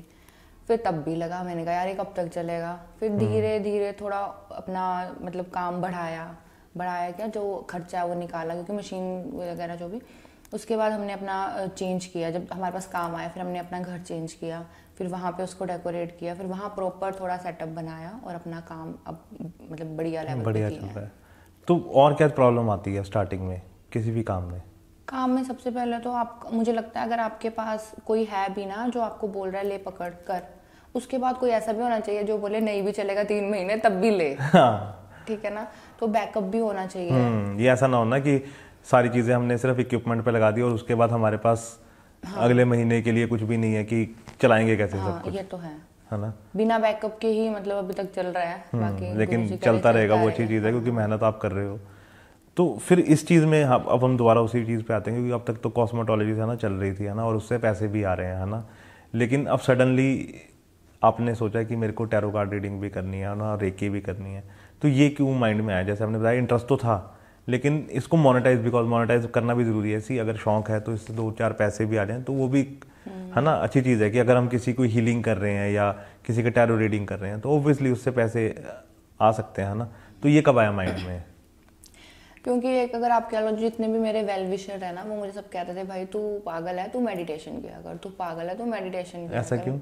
फिर तब भी लगा मैंने कहा यार ये कब तक चलेगा फिर हम्म। धीरे धीरे थोड़ा अपना मतलब काम बढ़ाया बढ़ाया क्या जो खर्चा है वो निकाला क्योंकि मशीन वगैरह जो भी उसके बाद हमने अपना चेंज किया जब हमारे पास काम आया फिर हमने अपना घर चेंज किया फिर वहाँ पे उसको डेकोरेट किया फिर वहाँ प्रॉपर थोड़ा सेटअप बनाया और अपना काम अब मतलब बढ़िया लेवल बढ़िया चल रहा है तो और क्या प्रॉब्लम आती है स्टार्टिंग में किसी भी काम में काम में सबसे पहले तो आप मुझे लगता है अगर आपके पास कोई है भी ना जो आपको बोल रहा है ले पकड़ कर उसके बाद कोई ऐसा भी होना चाहिए जो बोले नहीं भी चलेगा तीन महीने तब भी ले हाँ। ठीक है ना तो बैकअप भी होना चाहिए हम्म, ये ऐसा ना होना कि सारी चीज़ें हमने सिर्फ इक्विपमेंट पे लगा दी और उसके बाद हमारे पास हाँ। अगले महीने के लिए कुछ भी नहीं है कि चलाएंगे कैसे हाँ, सब कुछ ये तो है है ना बिना बैकअप के ही मतलब अभी तक चल रहा है हम्म, बाकी लेकिन चलता रहेगा वो अच्छी चीज़ है क्योंकि मेहनत आप कर रहे हो तो फिर इस चीज़ में हाँ, अब हम दोबारा उसी चीज़ पे आते हैं क्योंकि अब तक तो कॉस्मेटोलॉजी है ना चल रही थी है ना और उससे पैसे भी आ रहे हैं है ना लेकिन अब सडनली आपने सोचा कि मेरे को टैरो कार्ड रीडिंग भी करनी है ना रेकी भी करनी है तो ये क्यों माइंड में आया जैसे हमने बताया इंटरेस्ट तो था लेकिन इसको मोनेटाइज बिकॉज मोनेटाइज करना भी ज़रूरी है सी अगर शौक है तो इससे दो चार पैसे भी आ जाए तो वो भी है ना अच्छी चीज़ है कि अगर हम किसी को हीलिंग कर रहे हैं या किसी का टैरो रीडिंग कर रहे हैं तो ओबियसली उससे पैसे आ सकते हैं है ना तो ये कब आया माइंड में क्योंकि एक अगर आप कह लो जितने भी मेरे वेल विशर है ना वो मुझे सब कहते थे भाई तू पागल है तू मेडिटेशन किया कर तू पागल है तू मेडिटेशन किया ऐसा क्यों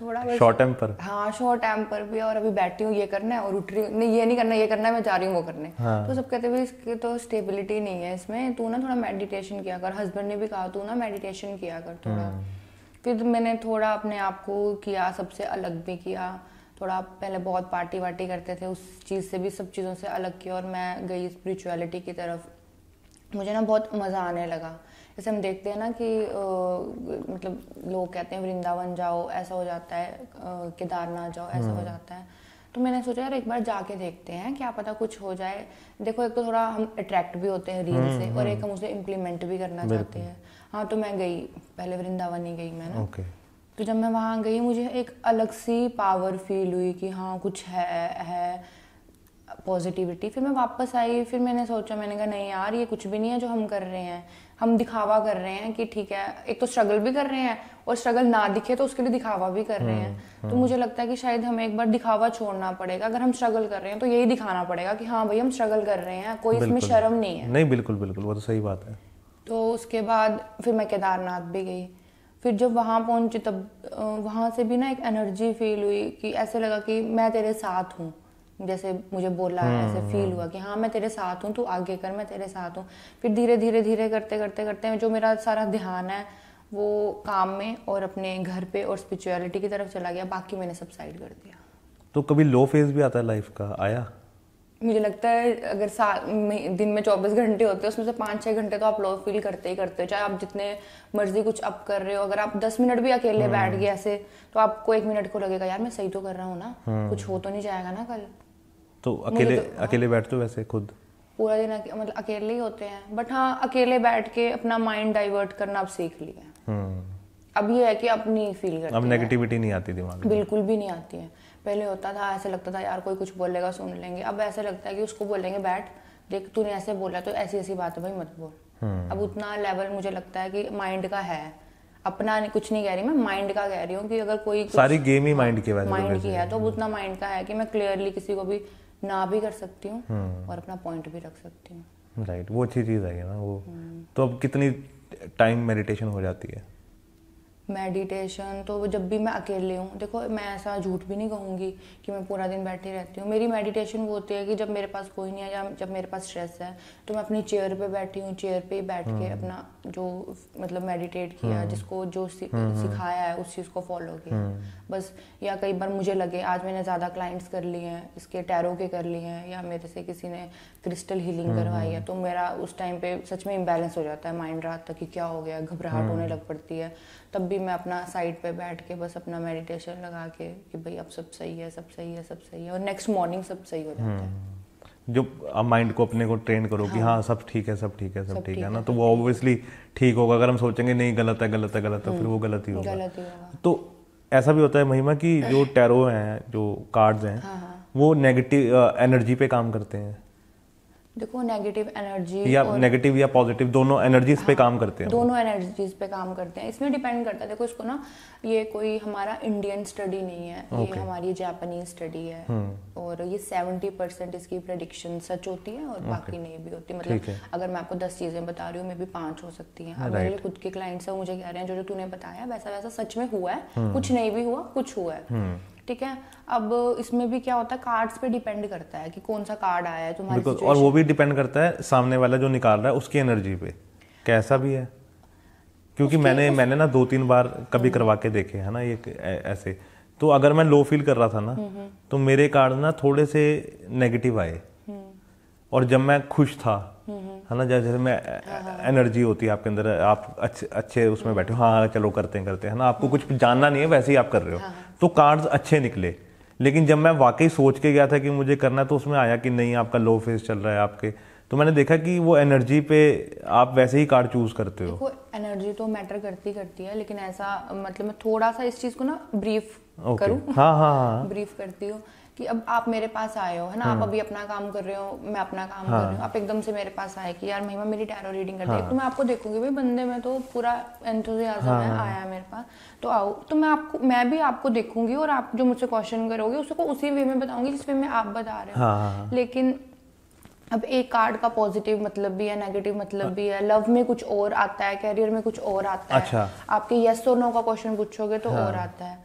थोड़ा शॉर्ट टाइम पर हाँ शॉर्ट टाइम पर भी और अभी बैठी हूँ ये करना है और उठ रही हूँ नहीं ये नहीं करना ये करना है मैं जा रही हूँ वो करने हाँ. तो सब कहते भी इसकी तो स्टेबिलिटी नहीं है इसमें तू ना थोड़ा मेडिटेशन किया कर हस्बैंड ने भी कहा तू ना मेडिटेशन किया कर थोड़ा हाँ। फिर मैंने थोड़ा अपने आप को किया सबसे अलग भी किया थोड़ा पहले बहुत पार्टी वार्टी करते थे उस चीज़ से भी सब चीज़ों से अलग किया और मैं गई स्पिरिचुअलिटी की तरफ मुझे ना बहुत मज़ा आने लगा जैसे हम देखते हैं ना कि आ, मतलब लोग कहते हैं वृंदावन जाओ ऐसा हो जाता है केदारनाथ जाओ ऐसा हो हम्म। जाता है तो मैंने सोचा यार एक बार जाके देखते हैं क्या पता कुछ हो जाए देखो एक तो थोड़ा हम अट्रैक्ट भी होते हैं रील हम्म, से और एक हम्म। हम उसे इम्प्लीमेंट भी करना चाहते हैं हाँ तो मैं गई पहले वृंदावन ही गई मैं ना okay. तो जब मैं वहाँ गई मुझे एक अलग सी पावर फील हुई कि हाँ कुछ है है पॉजिटिविटी फिर मैं वापस आई फिर मैंने सोचा मैंने कहा नहीं यार ये कुछ भी नहीं है जो हम कर रहे हैं हम दिखावा कर रहे हैं कि ठीक है एक तो स्ट्रगल भी कर रहे हैं और स्ट्रगल ना दिखे तो उसके लिए दिखावा भी कर रहे हैं हम्म, तो हम्म। मुझे लगता है कि शायद हमें एक बार दिखावा छोड़ना पड़ेगा अगर हम स्ट्रगल कर रहे हैं तो यही दिखाना पड़ेगा कि हाँ भाई हम स्ट्रगल कर रहे हैं कोई इसमें शर्म नहीं है नहीं बिल्कुल बिल्कुल वो तो सही बात है तो उसके बाद फिर मैं केदारनाथ भी गई फिर जब वहाँ पहुँचे तब वहाँ से भी ना एक एनर्जी फील हुई कि ऐसे लगा कि मैं तेरे साथ हूँ जैसे मुझे बोला हम्म, ऐसे फील हम्म, हम्म। हुआ कि हाँ मैं तेरे साथ हूँ तू आगे कर मैं तेरे साथ हूँ फिर धीरे धीरे धीरे करते करते करते जो मेरा सारा ध्यान है वो काम में और अपने घर पे और स्पिरिचुअलिटी की तरफ चला गया बाकी मैंने सब साइड कर दिया तो कभी लो फेज भी आता है लाइफ का आया मुझे लगता है अगर साल में दिन में चौबीस घंटे होते हैं उसमें से पाँच छः घंटे तो आप लो फील करते ही करते हो चाहे आप जितने मर्जी कुछ अप कर रहे हो अगर आप दस मिनट भी अकेले बैठ हम्म। गए ऐसे तो आपको एक मिनट को लगेगा यार मैं सही तो कर रहा हूँ ना हम्म। कुछ हो तो नहीं जाएगा ना कल तो अकेले तो, हाँ। अकेले बैठते हो वैसे खुद पूरा दिन मतलब अकेले ही होते हैं बट हाँ अकेले बैठ के अपना माइंड डाइवर्ट करना आप सीख लिया हम्म। अब ये है कि आप नहीं फील करते अब नेगेटिविटी नहीं आती दिमाग बिल्कुल भी नहीं आती है पहले होता था ऐसे लगता था यार कोई कुछ बोलेगा सुन लेंगे अब ऐसे लगता है कि उसको बोलेंगे बैठ देख तूने ऐसे बोला तो ऐसी ऐसी बात है भाई मत बोल हम्म। अब उतना लेवल मुझे लगता है कि माइंड का है अपना कुछ नहीं कह रही मैं माइंड का कह रही हूँ कि अगर कोई सारी गेम ही माइंड के माइंड की है तो हम्म। उतना माइंड का है कि मैं क्लियरली किसी को भी ना भी कर सकती हूँ हम्म। और अपना पॉइंट भी रख सकती हूँ राइट वो अच्छी चीज़ है ना वो तो अब कितनी टाइम मेडिटेशन हो जाती है मेडिटेशन तो वो जब भी मैं अकेले हूँ देखो मैं ऐसा झूठ भी नहीं कहूँगी कि मैं पूरा दिन बैठी रहती हूँ मेरी मेडिटेशन वो होती है कि जब मेरे पास कोई नहीं है या जब मेरे पास स्ट्रेस है तो मैं अपनी चेयर पे बैठी हूँ चेयर पे ही बैठ के हम्म। अपना जो मतलब मेडिटेट किया हम्म। जिसको जो हम्म, सिखाया है उस चीज़ को फॉलो किया बस या कई बार मुझे लगे आज मैंने ज़्यादा क्लाइंट्स कर लिए हैं इसके टैरो के कर लिए हैं या मेरे से किसी ने क्रिस्टल हीलिंग करवाई है तो मेरा उस टाइम पे सच में इम्बेलेंस हो जाता है माइंड रात तक कि क्या हो गया घबराहट होने लग पड़ती है तब भी मैं अपना साइड पे बैठ के बस अपना मेडिटेशन लगा के कि भाई अब सब सही है सब सही है सब सही है और नेक्स्ट मॉर्निंग सब सही हो जाता है हम्म। जो माइंड को अपने को ट्रेन करो हाँ। कि हाँ सब ठीक है सब ठीक है सब, ठीक है ना तो वो ऑब्वियसली ठीक होगा अगर हम सोचेंगे नहीं गलत है गलत है गलत है फिर वो हम्म। गलत ही होगा तो ऐसा भी होता है महिमा कि जो टैरो हैं जो कार्ड्स हैं हाँ, हाँ। वो नेगेटिव एनर्जी पे काम करते हैं देखो नेगेटिव एनर्जी या नेगेटिव या पॉजिटिव दोनों एनर्जीज हाँ, पे काम करते हैं दोनों एनर्जीज पे काम करते हैं इसमें डिपेंड करता है देखो इसको ना ये कोई हमारा इंडियन स्टडी नहीं है okay. ये हमारी जापानीज स्टडी है हुँ. Hmm. और ये सेवेंटी परसेंट इसकी प्रडिक्शन सच होती है और okay. बाकी नहीं भी होती मतलब अगर मैं आपको दस चीजें बता रही हूँ मे भी पांच हो सकती है अब मेरे खुद के क्लाइंट्स है मुझे कह रहे हैं जो जो तूने बताया वैसा वैसा सच में हुआ है hmm. कुछ नहीं भी हुआ कुछ हुआ है hmm. ठीक है अब इसमें भी क्या होता है कार्ड्स पे डिपेंड करता है कि कौन सा कार्ड आया है तुम्हारी तुम्हारे और वो भी डिपेंड करता है सामने वाला जो निकाल रहा है उसकी एनर्जी पे कैसा भी है क्योंकि मैंने उस... मैंने ना दो तीन बार कभी करवा के देखे है ना ये ऐसे तो अगर मैं लो फील कर रहा था ना हम्म, हम्म। तो मेरे कार्ड ना थोड़े से नेगेटिव आए हम्म। और जब मैं खुश था है ना जैसे मैं एनर्जी हाँ, हाँ, हाँ। होती है आपके अंदर आप अच्छे अच्छे उसमें बैठे हो हाँ चलो करते हैं करते हैं ना आपको कुछ जानना नहीं है वैसे ही आप कर रहे हो हाँ। तो कार्ड्स अच्छे निकले लेकिन जब मैं वाकई सोच के गया था कि मुझे करना तो उसमें आया कि नहीं आपका लो फेस चल रहा है आपके तो मैंने देखा कि वो एनर्जी पे आप वैसे ही कार्ड चूज करते हो एनर्जी तो मैटर करती करती है लेकिन ऐसा मतलब मैं थोड़ा सा इस चीज को ना ब्रीफ okay. करूँ हाँ हाँ हाँ ब्रीफ करती हूँ कि अब आप मेरे पास आए हो है ना हाँ। आप अभी अपना काम कर रहे हो मैं अपना काम हाँ। कर रही हूँ आप एकदम से मेरे पास आए कि यार महिमा मेरी टैरो रीडिंग करती है तो मैं आपको देखूंगी भाई बंदे में तो पूरा एंथुजियाज्म हाँ। है हाँ। आया मेरे पास तो आओ तो मैं आपको मैं भी आपको देखूंगी और आप जो मुझसे क्वेश्चन करोगे उसको उसी वे में बताऊंगी जिस वे में आप बता रहे हो हाँ, हाँ, लेकिन अब एक कार्ड का पॉजिटिव मतलब भी है नेगेटिव मतलब भी है लव में कुछ और आता है कैरियर में कुछ और आता है अच्छा। आपके यस और नो का क्वेश्चन पूछोगे तो और आता है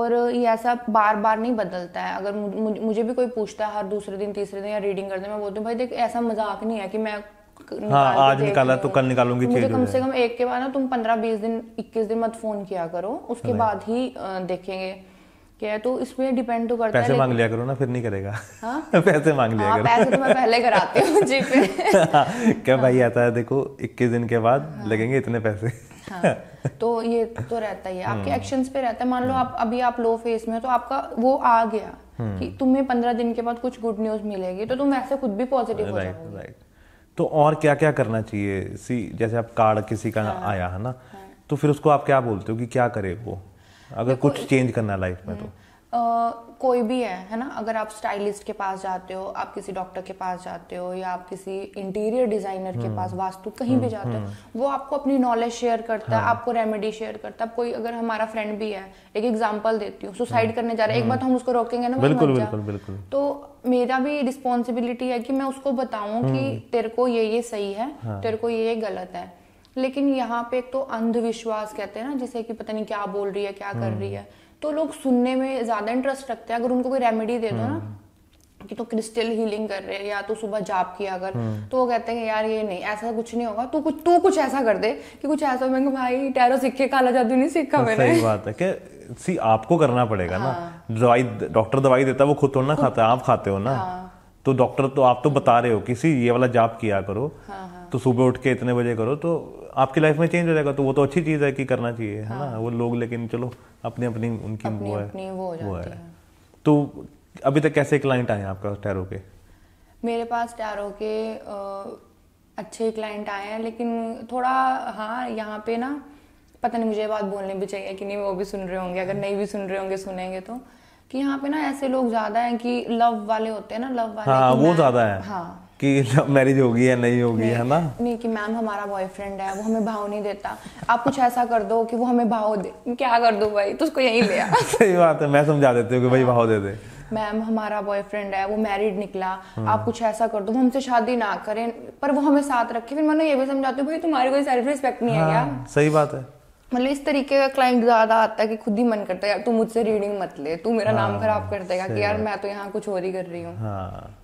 और ये ऐसा बार बार नहीं बदलता है अगर मुझे भी कोई पूछता है हर दूसरे दिन तीसरे दिन या रीडिंग करते मैं बोलती हूँ भाई देख ऐसा मजाक नहीं है कि मैं हाँ, आज निकाला तो कल निकालूंगी मुझे कम से कम एक के बाद ना तुम पंद्रह बीस दिन इक्कीस दिन मत फोन किया करो उसके बाद ही देखेंगे क्या है तो इसमें डिपेंड तो करता पैसे है मांग लिया करो ना फिर नहीं करेगा हाँ? पैसे मांग लिया हाँ, करो पैसे तो मैं पहले कराती हूँ जी पे क्या भाई हाँ। आता है देखो इक्कीस दिन के बाद हाँ। लगेंगे इतने पैसे हाँ। तो ये तो रहता ही है आपके एक्शन हम्म। पे रहता है मान लो हम्म। आप अभी आप लो फेस में हो तो आपका वो आ गया हम्म। कि तुम्हें पंद्रह दिन के बाद कुछ गुड न्यूज मिलेगी तो तुम वैसे खुद भी पॉजिटिव हो राइट तो और क्या क्या करना चाहिए सी जैसे आप कार्ड किसी का हाँ, आया है ना हाँ, तो फिर उसको आप क्या बोलते हो कि क्या करे वो अगर कुछ चेंज करना लाइफ में तो Uh, कोई भी है है ना अगर आप स्टाइलिस्ट के पास जाते हो आप किसी डॉक्टर के पास जाते हो या आप किसी इंटीरियर डिजाइनर के हम्म। पास वास्तु कहीं भी हम्म, जाते हो हम्म। वो आपको अपनी नॉलेज शेयर करता है हाँ। आपको रेमेडी शेयर करता है कोई अगर हमारा फ्रेंड भी है एक एग्जाम्पल देती हूँ सुसाइड करने जा रहा है एक बार तो हम उसको रोकेंगे ना बिल्कुल बिल्कुल बिल्कुल तो मेरा भी रिस्पॉन्सिबिलिटी है कि मैं उसको बताऊं कि तेरे को ये ये सही है हाँ। तेरे को ये ये गलत है लेकिन यहाँ पे एक तो अंधविश्वास कहते हैं ना जिसे कि पता नहीं क्या बोल रही है क्या कर रही है तो लोग सुनने में ज़्यादा इंटरेस्ट रखते हैं अगर उनको कोई रेमेडी दे दो ना हम्म। कि तो क्रिस्टल हीलिंग कर रहे हैं या तो सुबह जाप किया कर हम्म। तो वो कहते हैं यार ये नहीं ऐसा कुछ नहीं होगा तू कुछ तू कुछ ऐसा कर दे कि कुछ ऐसा मैं भाई टैरो सीखे काला जादू नहीं सीखा हाँ, मैंने सही बात है कि सी आपको करना पड़ेगा ना हाँ। दवाई डॉक्टर दवाई देता है वो खुद तो ना खाता है आप खाते हो ना हाँ। तो डॉक्टर तो आप तो बता रहे हो किसी ये वाला जाप किया करो हाँ। तो सुबह उठ के इतने बजे करो तो आपकी लाइफ में चेंज हो जाएगा तो वो तो अच्छी चीज़ है कि करना चाहिए है ना हाँ। वो लोग लेकिन चलो अपनी अपनी उनकी वो है वो, है।, तो अभी तक कैसे क्लाइंट आए आपका टैरो के मेरे पास टैरो के अच्छे क्लाइंट आए हैं लेकिन थोड़ा हाँ यहाँ पे ना पता नहीं मुझे बात बोलनी भी चाहिए कि नहीं वो भी सुन रहे होंगे अगर हम्म। नहीं भी सुन रहे होंगे सुनेंगे तो कि यहाँ पे ना ऐसे लोग ज़्यादा हैं कि लव वाले होते हैं ना लव वाले हाँ वो ज़्यादा है हाँ कि मैरिज होगी या नहीं होगी है ना नहीं कि मैम हमारा बॉयफ्रेंड है वो हमें भाव नहीं देता आप कुछ ऐसा कर दो कि वो हमें भाव दे क्या कर दो भाई तो उसको यहीं ले आ सही बात है मैं समझा देती हूँ कि भाई भाव दे दे मैम हमारा बॉयफ्रेंड है वो मैरिड निकला आप कुछ ऐसा कर दो वो हमसे शादी ना करें पर वो हमें साथ रखे फिर मैंने ये भी समझाती हूँ भाई तुम्हारी कोई सेल्फ रिस्पेक्ट नहीं है क्या हाँ, सही बात है मतलब इस तरीके का क्लाइंट ज्यादा आता है कि खुद ही मन करता है यार तू मुझसे रीडिंग मत ले तू मेरा नाम हाँ, खराब कर देगा कि यार मैं तो यहाँ कुछ और ही कर रही हूँ हाँ।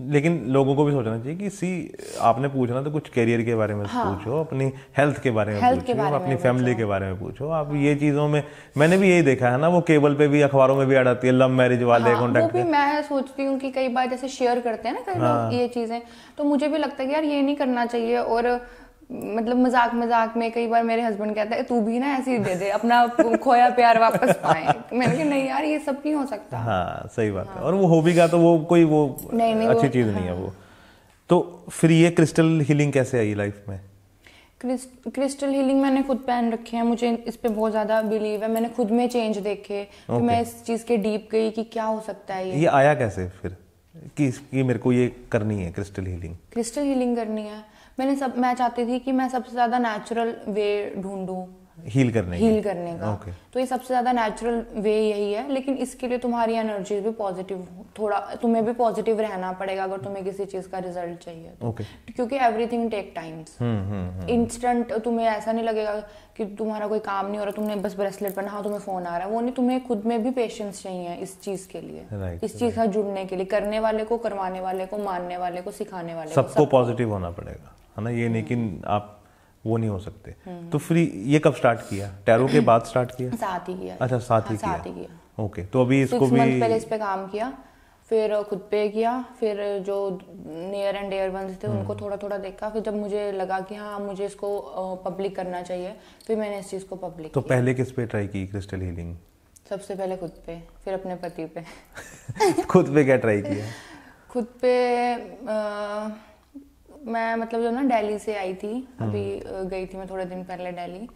लेकिन लोगों को भी सोचना चाहिए कि सी आपने पूछना तो कुछ करियर के बारे में हाँ। पूछो अपनी हेल्थ के बारे में पूछो बारे अपनी फैमिली के बारे में पूछो आप हाँ। ये चीज़ों में मैंने भी यही देखा है ना वो केबल पे भी अखबारों में भी आ जाती है लव मैरिज वाले हाँ, कॉन्टैक्ट भी मैं सोचती हूँ कि कई बार जैसे शेयर करते हैं ना कई हाँ। लोग ये चीज़ें तो मुझे भी लगता है कि यार ये नहीं करना चाहिए और मतलब मजाक मजाक में कई बार मेरे हस्बैंड कहते हैं तू भी ना ऐसे ही दे दे अपना खोया प्यार वापस पाए मैंने कहा नहीं यार ये सब नहीं हो सकता हाँ सही बात हाँ। है और वो हो भी गया तो वो कोई वो नहीं, नहीं, अच्छी चीज़ हाँ। नहीं है हाँ। वो तो फिर ये क्रिस्टल हीलिंग कैसे आई लाइफ में क्रिस्टल हीलिंग मैंने खुद पहन रखे हैं मुझे इस पर बहुत ज़्यादा बिलीव है मैंने खुद में चेंज देखे okay. तो मैं इस चीज़ के डीप गई कि क्या हो सकता है ये ये आया कैसे फिर कि, कि मेरे को ये करनी है क्रिस्टल हीलिंग क्रिस्टल हीलिंग करनी है मैंने सब मैं चाहती थी कि मैं सबसे ज़्यादा नेचुरल वे ढूंढू हील करने हील करने का okay. तो ये सबसे ज्यादा नेचुरल वे यही है लेकिन इसके लिए तुम्हारी एनर्जी भी पॉजिटिव थोड़ा तुम्हें भी पॉजिटिव रहना पड़ेगा अगर तुम्हें किसी चीज का रिजल्ट चाहिए तो okay. क्योंकि एवरीथिंग टेक टाइम्स इंस्टेंट तुम्हें ऐसा नहीं लगेगा कि तुम्हारा कोई काम नहीं हो रहा तुमने बस ब्रेसलेट पहना हाँ, तुम्हें फोन आ रहा है वो नहीं तुम्हें खुद में भी पेशेंस चाहिए इस चीज के लिए right, इस चीज का जुड़ने के लिए करने वाले को करवाने वाले को मानने वाले को सिखाने वाले सबको पॉजिटिव होना पड़ेगा है ना ये लेकिन आप वो नहीं हो सकते हम्म। तो फिर ये कब स्टार्ट किया टैरो के बाद स्टार्ट किया साथ ही किया अच्छा साथ ही हाँ, साथ ही किया ओके तो अभी इसको भी पहले इस पे काम किया फिर खुद पे किया फिर जो नियर एंड डेयर वंस थे उनको हम्म। थोड़ा थोड़ा देखा फिर जब मुझे लगा कि हाँ मुझे इसको पब्लिक करना चाहिए फिर मैंने इस चीज़ को पब्लिक तो पहले किस पे ट्राई की क्रिस्टल हीलिंग सबसे पहले खुद पे फिर अपने पति पे खुद पे क्या ट्राई किया खुद पे आ, मैं मतलब जो ना दिल्ली से आई थी हम्म। अभी गई थी मैं थोड़े दिन पहले दिल्ली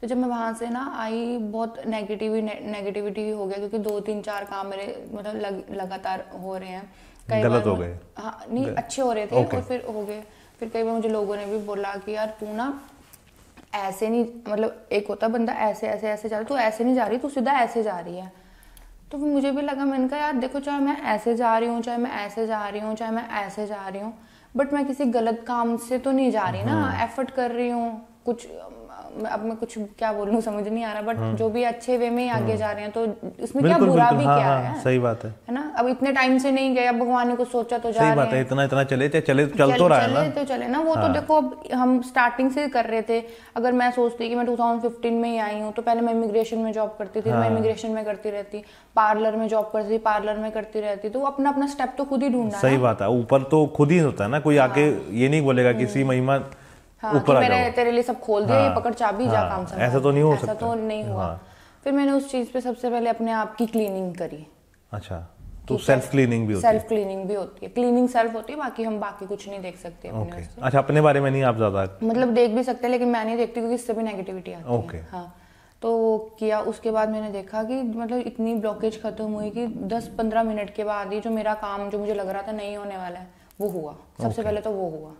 तो जब मैं वहाँ से ना आई बहुत नेगेटिव नेगेटिविटी हो गया क्योंकि दो तीन चार काम मेरे मतलब लग, लगातार हो रहे हैं कई गलत हो गए हाँ नहीं अच्छे हो रहे थे और तो फिर हो गए फिर कई बार मुझे लोगों ने भी बोला कि यार तू ना ऐसे नहीं मतलब एक होता बंदा ऐसे ऐसे ऐसे जा रहा तू ऐसे नहीं जा रही तू सीधा ऐसे जा रही है तो मुझे भी लगा मैंने कहा यार देखो चाहे मैं ऐसे जा रही हूँ चाहे मैं ऐसे जा रही हूँ चाहे मैं ऐसे जा रही हूँ बट मैं किसी गलत काम से तो नहीं जा रही ना एफर्ट हाँ। कर रही हूँ कुछ अब मैं कुछ क्या बोलूँ समझ नहीं आ रहा बट हाँ। जो भी अच्छे वे में ही आगे हाँ। जा रहे हैं तो उसमें क्या बुरा भी हाँ, क्या हाँ, है सही बात है है ना अब इतने टाइम से नहीं गए अब भगवान ने कुछ सोचा तो जा सही बात है इतना इतना चले तो चले चल तो रहा है ना तो चले ना वो तो देखो अब हम स्टार्टिंग से कर रहे थे अगर मैं सोचती कि मैं टू में ही आई हूँ तो पहले मैं इमिग्रेशन में जॉब करती थी मैं इमिग्रेशन में करती रहती पार्लर में जॉब करती थी पार्लर में करती रहती तो अपना अपना स्टेप तो खुद ही ढूंढना सही बात है ऊपर तो खुद ही होता है ना कोई आके ये नहीं बोलेगा किसी हम्म। महिमा हाँ, ऊपर हाँ, मैंने तेरे लिए सब खोल दिया हाँ, ये पकड़ चाबी हाँ, जा काम सब ऐसा तो नहीं हो ऐसा सकता तो नहीं हुआ हाँ. फिर मैंने उस चीज पे सबसे पहले अपने आप की क्लीनिंग करी अच्छा तो सेल्फ क्लीनिंग भी होती है सेल्फ क्लीनिंग भी होती है क्लीनिंग सेल्फ होती है बाकी हम बाकी कुछ नहीं देख सकते अपने ओके अच्छा अपने बारे में नहीं आप ज्यादा मतलब देख भी सकते लेकिन मैं नहीं देखती क्योंकि इससे भी नेगेटिविटी आती okay. है हाँ तो किया उसके बाद मैंने देखा कि मतलब इतनी ब्लॉकेज खत्म हुई कि 10-15 मिनट के बाद ही जो मेरा काम जो मुझे लग रहा था नहीं होने वाला है वो हुआ सबसे okay. पहले तो वो हुआ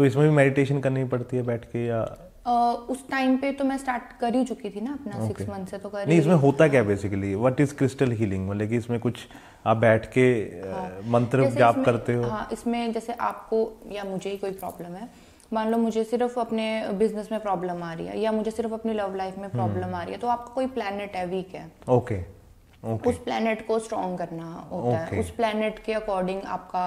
तो इसमें भी मेडिटेशन करनी पड़ती है बैठ के या Uh, उस टाइम पे तो मैं स्टार्ट कर ही चुकी थी ना अपना सिक्स okay. मंथ से तो कर नहीं इसमें होता क्या basically what is crystal healing मतलब कि इसमें कुछ आप बैठ के हाँ, मंत्र जाप करते हो हाँ इसमें जैसे आपको या मुझे ही कोई प्रॉब्लम है मान लो मुझे सिर्फ अपने बिजनेस में प्रॉब्लम आ रही है या मुझे सिर्फ अपनी लव लाइफ में प्रॉब्लम हम्म। आ रही है तो आपका कोई प्लानट है वीक है ओके okay. okay. उस प्लेनेट को स्ट्रॉन्ग करना होता okay. है उस प्लेनेट के अकॉर्डिंग आपका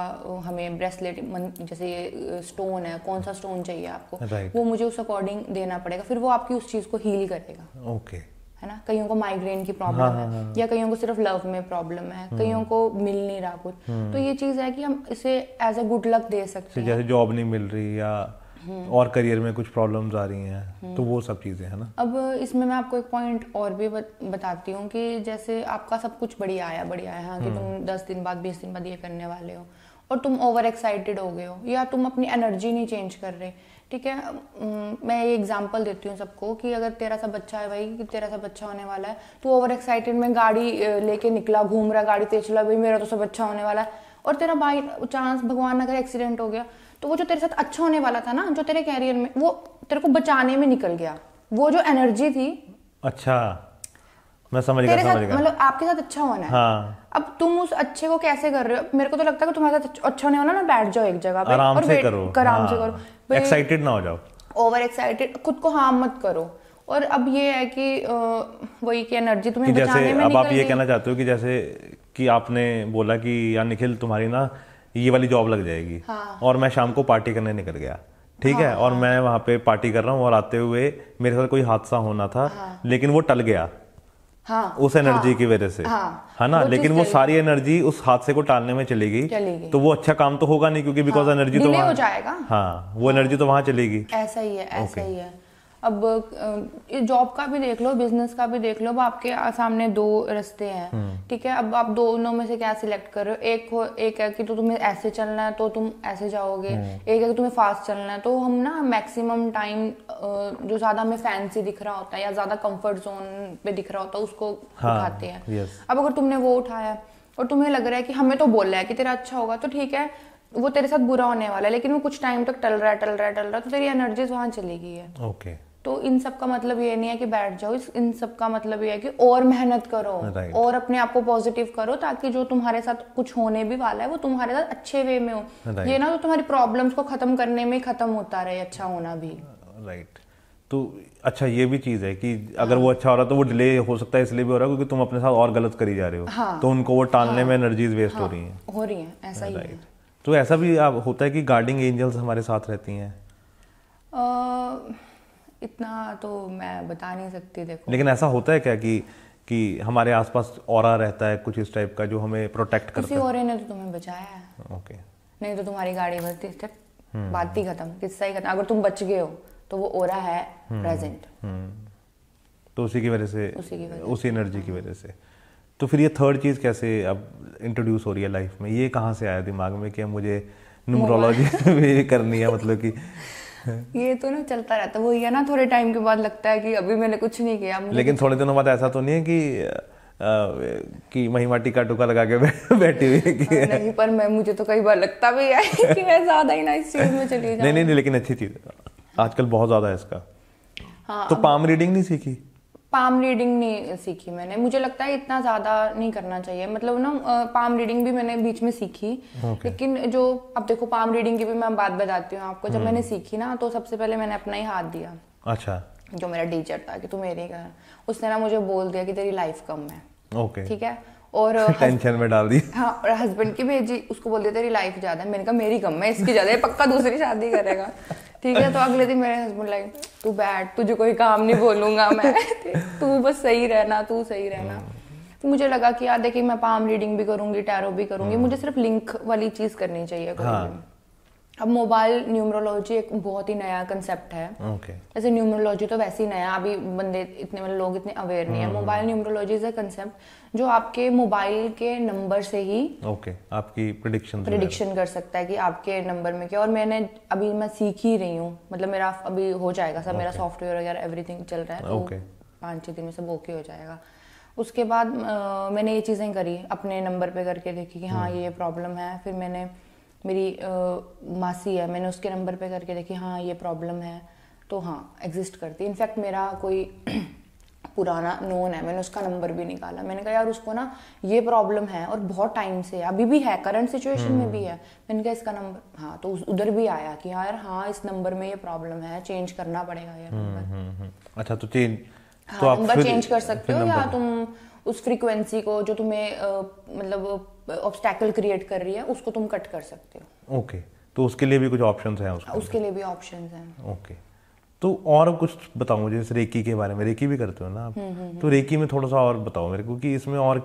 हमें ब्रेसलेट जैसे ये स्टोन है कौन सा स्टोन चाहिए आपको right. वो मुझे उस अकॉर्डिंग देना पड़ेगा फिर वो आपकी उस चीज को हील करेगा ओके okay. है ना कईयों को माइग्रेन की प्रॉब्लम हाँ, है हाँ, हाँ, या कईयों को सिर्फ लव में प्रॉब्लम है हम्म। कईयों को मिल नहीं रहा कुछ हम्म। तो ये चीज है कि हम इसे एज ए गुड लक दे सकते हैं जैसे जॉब नहीं मिल रही या और करियर में कुछ प्रॉब्लम्स आ रही हैं तो वो सब चीज़ें है ना अब इसमें मैं आपको एक पॉइंट और भी बताती हूँ कि जैसे आपका सब कुछ बढ़िया आया बढ़िया आया हाँ, कि हम्म। तुम दस दिन बाद बीस दिन बाद ये करने वाले हो और तुम ओवर एक्साइटेड हो गए हो या तुम अपनी एनर्जी नहीं चेंज कर रहे ठीक है मैं ये एग्जांपल देती हूँ सबको कि अगर तेरा सब बच्चा है भाई कि तेरा सब बच्चा होने वाला है तू ओवर एक्साइटेड में गाड़ी लेके निकला घूम रहा गाड़ी तेज चला भाई मेरा तो सब अच्छा होने वाला है और तेरा बाई चांस भगवान अगर एक्सीडेंट हो गया तो वो जो तेरे साथ अच्छा होने वाला था ना जो तेरे कैरियर में वो तेरे को बचाने में निकल गया वो जो एनर्जी थी अच्छा मैं समझ गया समझ गया मतलब आपके साथ अच्छा होना है हाँ। अब तुम उस अच्छे को कैसे कर रहे हो मेरे को तो लगता है कि तुम्हारे साथ अच्छा होने वाला ना बैठ जाओ एक जगह आराम से करो आराम से हाँ। करो एक्साइटेड ना हो जाओ ओवर एक्साइटेड खुद को हार्म मत करो और अब ये है कि वही की एनर्जी तुम्हें बचाने में निकल गई अब आप ये कहना चाहते हो कि जैसे कि आपने बोला कि यार निखिल तुम्हारी ना ये वाली जॉब लग जाएगी हाँ। और मैं शाम को पार्टी करने निकल गया ठीक हाँ, है और हाँ। मैं वहाँ पे पार्टी कर रहा हूँ और आते हुए मेरे साथ कोई हादसा होना था हाँ। लेकिन वो टल गया हाँ, उस एनर्जी हाँ, की वजह से हाँ, है ना लेकिन वो सारी एनर्जी उस हादसे को टालने में चली गई तो वो अच्छा काम तो होगा नहीं क्योंकि बिकॉज हाँ। तो एनर्जी हाँ, तो वहाँ हाँ वो एनर्जी तो वहाँ चलेगी ऐसा ही है ऐसा ही है अब जॉब का भी देख लो बिजनेस का भी देख लो अब आपके सामने दो रस्ते हैं हम्म। ठीक है अब आप दोनों में से क्या सिलेक्ट कर रहे हो एक हो एक है कि तो तुम्हें ऐसे चलना है तो तुम ऐसे जाओगे हम्म। एक है कि तुम्हें फास्ट चलना है तो हम ना मैक्सिमम टाइम जो ज्यादा हमें फैंसी दिख रहा होता है या ज्यादा कंफर्ट जोन पे दिख रहा होता है उसको हाँ, उठाते हैं अब अगर तुमने वो उठाया और तुम्हें लग रहा है कि हमें तो बोला है कि तेरा अच्छा होगा तो ठीक है वो तेरे साथ बुरा होने वाला है लेकिन वो कुछ टाइम तक टल रहा है टल रहा है टल रहा है तो तेरी एनर्जीज वहां चली गई है ओके okay. तो इन सब का मतलब ये नहीं है कि बैठ जाओ इन सब का मतलब ये है कि और मेहनत करो right. और अपने आप को पॉजिटिव करो ताकि जो तुम्हारे साथ कुछ होने भी वाला है वो तुम्हारे साथ अच्छे वे में हो right. ये ना तो तुम्हारी प्रॉब्लम्स को खत्म करने में खत्म होता रहे अच्छा होना भी राइट uh, right. तो अच्छा ये भी चीज़ है कि अगर वो हाँ। अच्छा हो रहा तो वो डिले हो सकता है इसलिए भी हो रहा है क्योंकि तुम अपने साथ और गलत करी जा रहे हो हाँ, तो उनको वो टालने हाँ, में एनर्जीज वेस्ट हाँ, हो रही हैं हो रही हैं ऐसा ही है तो ऐसा भी होता है कि गार्डिंग एंजल्स हमारे साथ रहती हैं uh, इतना तो मैं बता नहीं सकती देखो लेकिन ऐसा होता है क्या कि कि हमारे आसपास और रहता है कुछ इस टाइप का जो हमें प्रोटेक्ट करता है और ने तो तुम्हें बचाया है ओके नहीं तो तुम्हारी गाड़ी भरती इस हम्म। बात ही खत्म किस्सा ही खत्म अगर तुम बच गए हो तो वो ओरा है प्रेजेंट हम्म। हम्म। तो उसी की वजह से उसी उसी एनर्जी की हाँ। वजह से तो फिर ये थर्ड चीज़ कैसे अब इंट्रोड्यूस हो रही है लाइफ में ये कहाँ से आया दिमाग में कि मुझे न्यूमरोलॉजी भी करनी है मतलब कि ये तो ना चलता रहता है वो ये ना थोड़े टाइम के बाद लगता है कि अभी मैंने कुछ नहीं किया लेकिन थोड़े दिनों बाद ऐसा तो नहीं है कि कि महिमा टीका टुका लगा के बैठी हुई है हाँ, नहीं पर मैं मुझे तो कई बार लगता भी है कि मैं ज्यादा ही ना इस चीज में चली जाऊं नहीं नहीं लेकिन अच्छी चीज आजकल बहुत ज्यादा है इसका हाँ, तो पाम रीडिंग नहीं सीखी पाम रीडिंग नहीं सीखी मैंने मुझे लगता है इतना ज़्यादा नहीं करना चाहिए मतलब ना पाम रीडिंग भी मैंने बीच में सीखी okay. लेकिन जो अब देखो पाम रीडिंग की भी मैं बात बताती हूँ आपको जब hmm. मैंने सीखी ना तो सबसे पहले मैंने अपना ही हाथ दिया अच्छा जो मेरा टीचर था कि तू मेरे का उसने ना मुझे बोल दिया कि तेरी लाइफ कम है ओके ठीक है और टेंशन में डाल दी हाँ और हस्बैंड की भेजी उसको बोल दिया तेरी लाइफ ज्यादा है मैंने कहा मेरी कम है इसकी ज्यादा पक्का दूसरी शादी करेगा ठीक है तो अगले दिन मेरे हस्बैंड लाइक तू बैठ तुझे कोई काम नहीं बोलूंगा मैं तू बस सही रहना तू सही रहना तो मुझे लगा कि यार देखिए मैं पाम रीडिंग भी करूंगी टैरो भी करूंगी हाँ। मुझे सिर्फ लिंक वाली चीज करनी चाहिए हाँ। अब मोबाइल न्यूमरोलॉजी एक बहुत ही नया कंसेप्ट है okay. जैसे न्यूमरोलॉजी तो वैसे ही नया अभी बंदे इतने मतलब लोग इतने अवेयर नहीं है mobile numerology is a concept जो आपके मोबाइल के नंबर से ही ओके okay. आपकी प्रिडिक्शन प्रिडिक्शन कर सकता है कि आपके नंबर में क्या और मैंने अभी मैं सीख ही रही हूँ मतलब मेरा अभी हो जाएगा सब okay. मेरा सॉफ्टवेयर वगैरह एवरीथिंग चल रहा है तो okay. तो पाँच छः दिन में सब ओके हो जाएगा उसके बाद मैंने ये चीज़ें करी अपने नंबर पे करके देखी कि हाँ हम्म। ये प्रॉब्लम है फिर मैंने मेरी आ, मासी है मैंने उसके नंबर पे करके देखी हाँ ये प्रॉब्लम है तो हाँ एग्जिस्ट करती इनफैक्ट मेरा कोई पुराना नोन है मैंने उसका नंबर भी निकाला मैंने कहा यार उसको ना ये प्रॉब्लम है और बहुत टाइम से अभी भी है करंट सिचुएशन में भी हम्म। है मैंने कहा इसका नंबर हाँ तो उधर भी आया कि हाँ, यार हाँ इस नंबर में ये प्रॉब्लम है चेंज करना पड़ेगा यार नंबर हम्म, हम्म, अच्छा तो तीन हाँ, तो आप नंबर चेंज कर सकते हो या तुम उस फ्रीक्वेंसी को जो तुम्हें मतलब ऑब्स्टैकल क्रिएट कर रही है उसको तुम कट कर सकते हो ओके okay. तो उसके लिए भी कुछ ऑप्शंस हैं उसके उसके लिए भी ऑप्शंस हैं ओके तो और कुछ बताओ मुझे इस रेकी के बारे में रेकी भी करते हो ना आप हम्म, हम्म, तो हम्म। रेकी में थोड़ा सा और बताओ मेरे को कि इसमें और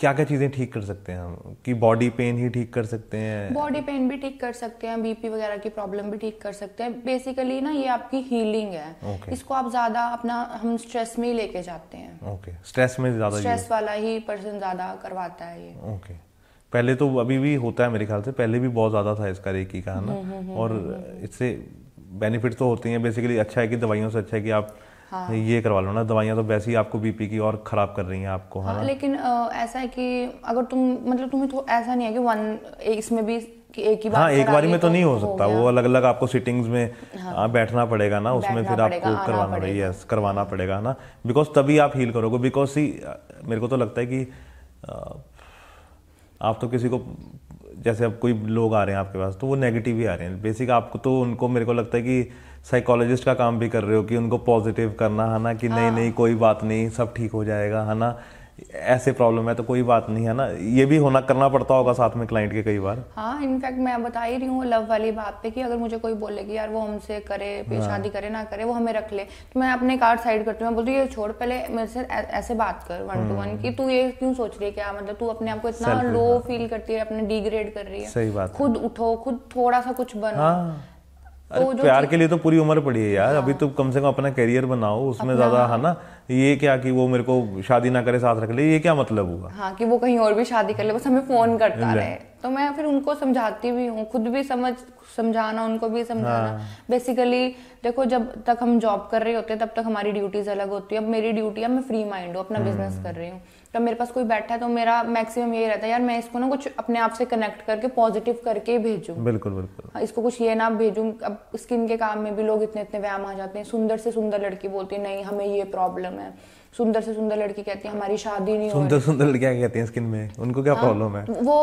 क्या क्या चीज़ें ठीक कर सकते हैं हम कि बॉडी पेन ही ठीक कर सकते हैं बॉडी पेन भी ठीक कर सकते हैं बीपी वगैरह की प्रॉब्लम भी ठीक कर सकते हैं बेसिकली ना ये आपकी हीलिंग है okay. इसको आप ज़्यादा अपना हम स्ट्रेस में ही लेके जाते हैं ओके okay. स्ट्रेस में ज़्यादा स्ट्रेस वाला ही पर्सन ज़्यादा करवाता है ये ओके okay. पहले तो अभी भी होता है मेरे ख्याल से पहले भी बहुत ज़्यादा था इसका रेकी का ना हम्म, हम्म, हम्म, और इससे बेनिफिट तो होते हैं बेसिकली अच्छा है कि दवाइयों से अच्छा है कि आप हाँ। ये करवा लो ना दवाइयाँ तो वैसे ही आपको बीपी की और ख़राब कर रही हैं आपको हाँ, हाँ लेकिन आ, ऐसा है कि अगर तुम मतलब तुम्हें तो ऐसा नहीं है कि वन इसमें भी कि एक ही बार हाँ एक बारी में तो, तो नहीं हो सकता वो अलग अलग आपको सिटिंग्स में हाँ।, हाँ, बैठना पड़ेगा ना उसमें फिर आपको करवाना पड़ेगा यस करवाना पड़ेगा ना बिकॉज तभी आप हील करोगे बिकॉज ही मेरे को तो लगता है कि आप तो किसी को जैसे अब कोई लोग आ रहे हैं आपके पास तो वो नेगेटिव ही आ रहे हैं बेसिक आपको तो उनको मेरे को लगता है कि साइकोलॉजिस्ट का काम भी कर रहे हो कि उनको पॉजिटिव करना है ना कि नहीं हाँ। नहीं कोई बात नहीं सब ठीक हो जाएगा है ना ऐसे प्रॉब्लम है तो कोई बात नहीं है ना ये भी होना करना पड़ता होगा साथ में क्लाइंट के कई बार हाँ इनफैक्ट मैं बता ही रही हूँ लव वाली बात पे कि अगर मुझे कोई बोले कि यार वो हमसे करे हाँ। शादी करे ना करे वो हमें रख ले तो मैं अपने कार्ड साइड करती हूँ बोलती हूँ ये छोड़ पहले मेरे से ऐसे बात कर वन टू वन की तू ये क्यों सोच रही है क्या मतलब तू अपने आप को इतना लो फील हाँ। करती है अपने डिग्रेड कर रही है सही बात खुद उठो खुद थोड़ा सा कुछ बनो हाँ। अरे प्यार के लिए तो पूरी उम्र पड़ी है यार हाँ। अभी तो कम से कम अपना करियर बनाओ उसमें ज्यादा हाँ। है ना ये क्या कि वो मेरे को शादी ना करे साथ रख ले ये क्या मतलब हुआ हाँ कि वो कहीं और भी शादी कर ले बस हमें फोन करता रहे तो मैं फिर उनको समझाती भी हूँ खुद भी समझ समझाना उनको भी समझाना हाँ। बेसिकली देखो जब तक हम जॉब कर रहे होते हैं तब तक हमारी ड्यूटीज अलग होती है अब मेरी ड्यूटी है मैं फ्री माइंड हूँ अपना बिजनेस हम्म। कर रही हूँ जब मेरे पास कोई बैठा है तो मेरा मैक्सिमम यही रहता है यार मैं इसको ना कुछ अपने आप से कनेक्ट करके पॉजिटिव करके भेजूँ बिल्कुल बिल्कुल हाँ, इसको कुछ ये ना भेजू अब स्किन के काम में भी लोग इतने इतने व्यायाम आ जाते हैं सुंदर से सुंदर लड़की बोलती है नहीं हमें ये प्रॉब्लम है सुंदर से सुंदर लड़की कहती है हमारी शादी नहीं सुंदर सुंदर लड़कियां कहती हैं स्किन में उनको क्या प्रॉब्लम हाँ, है वो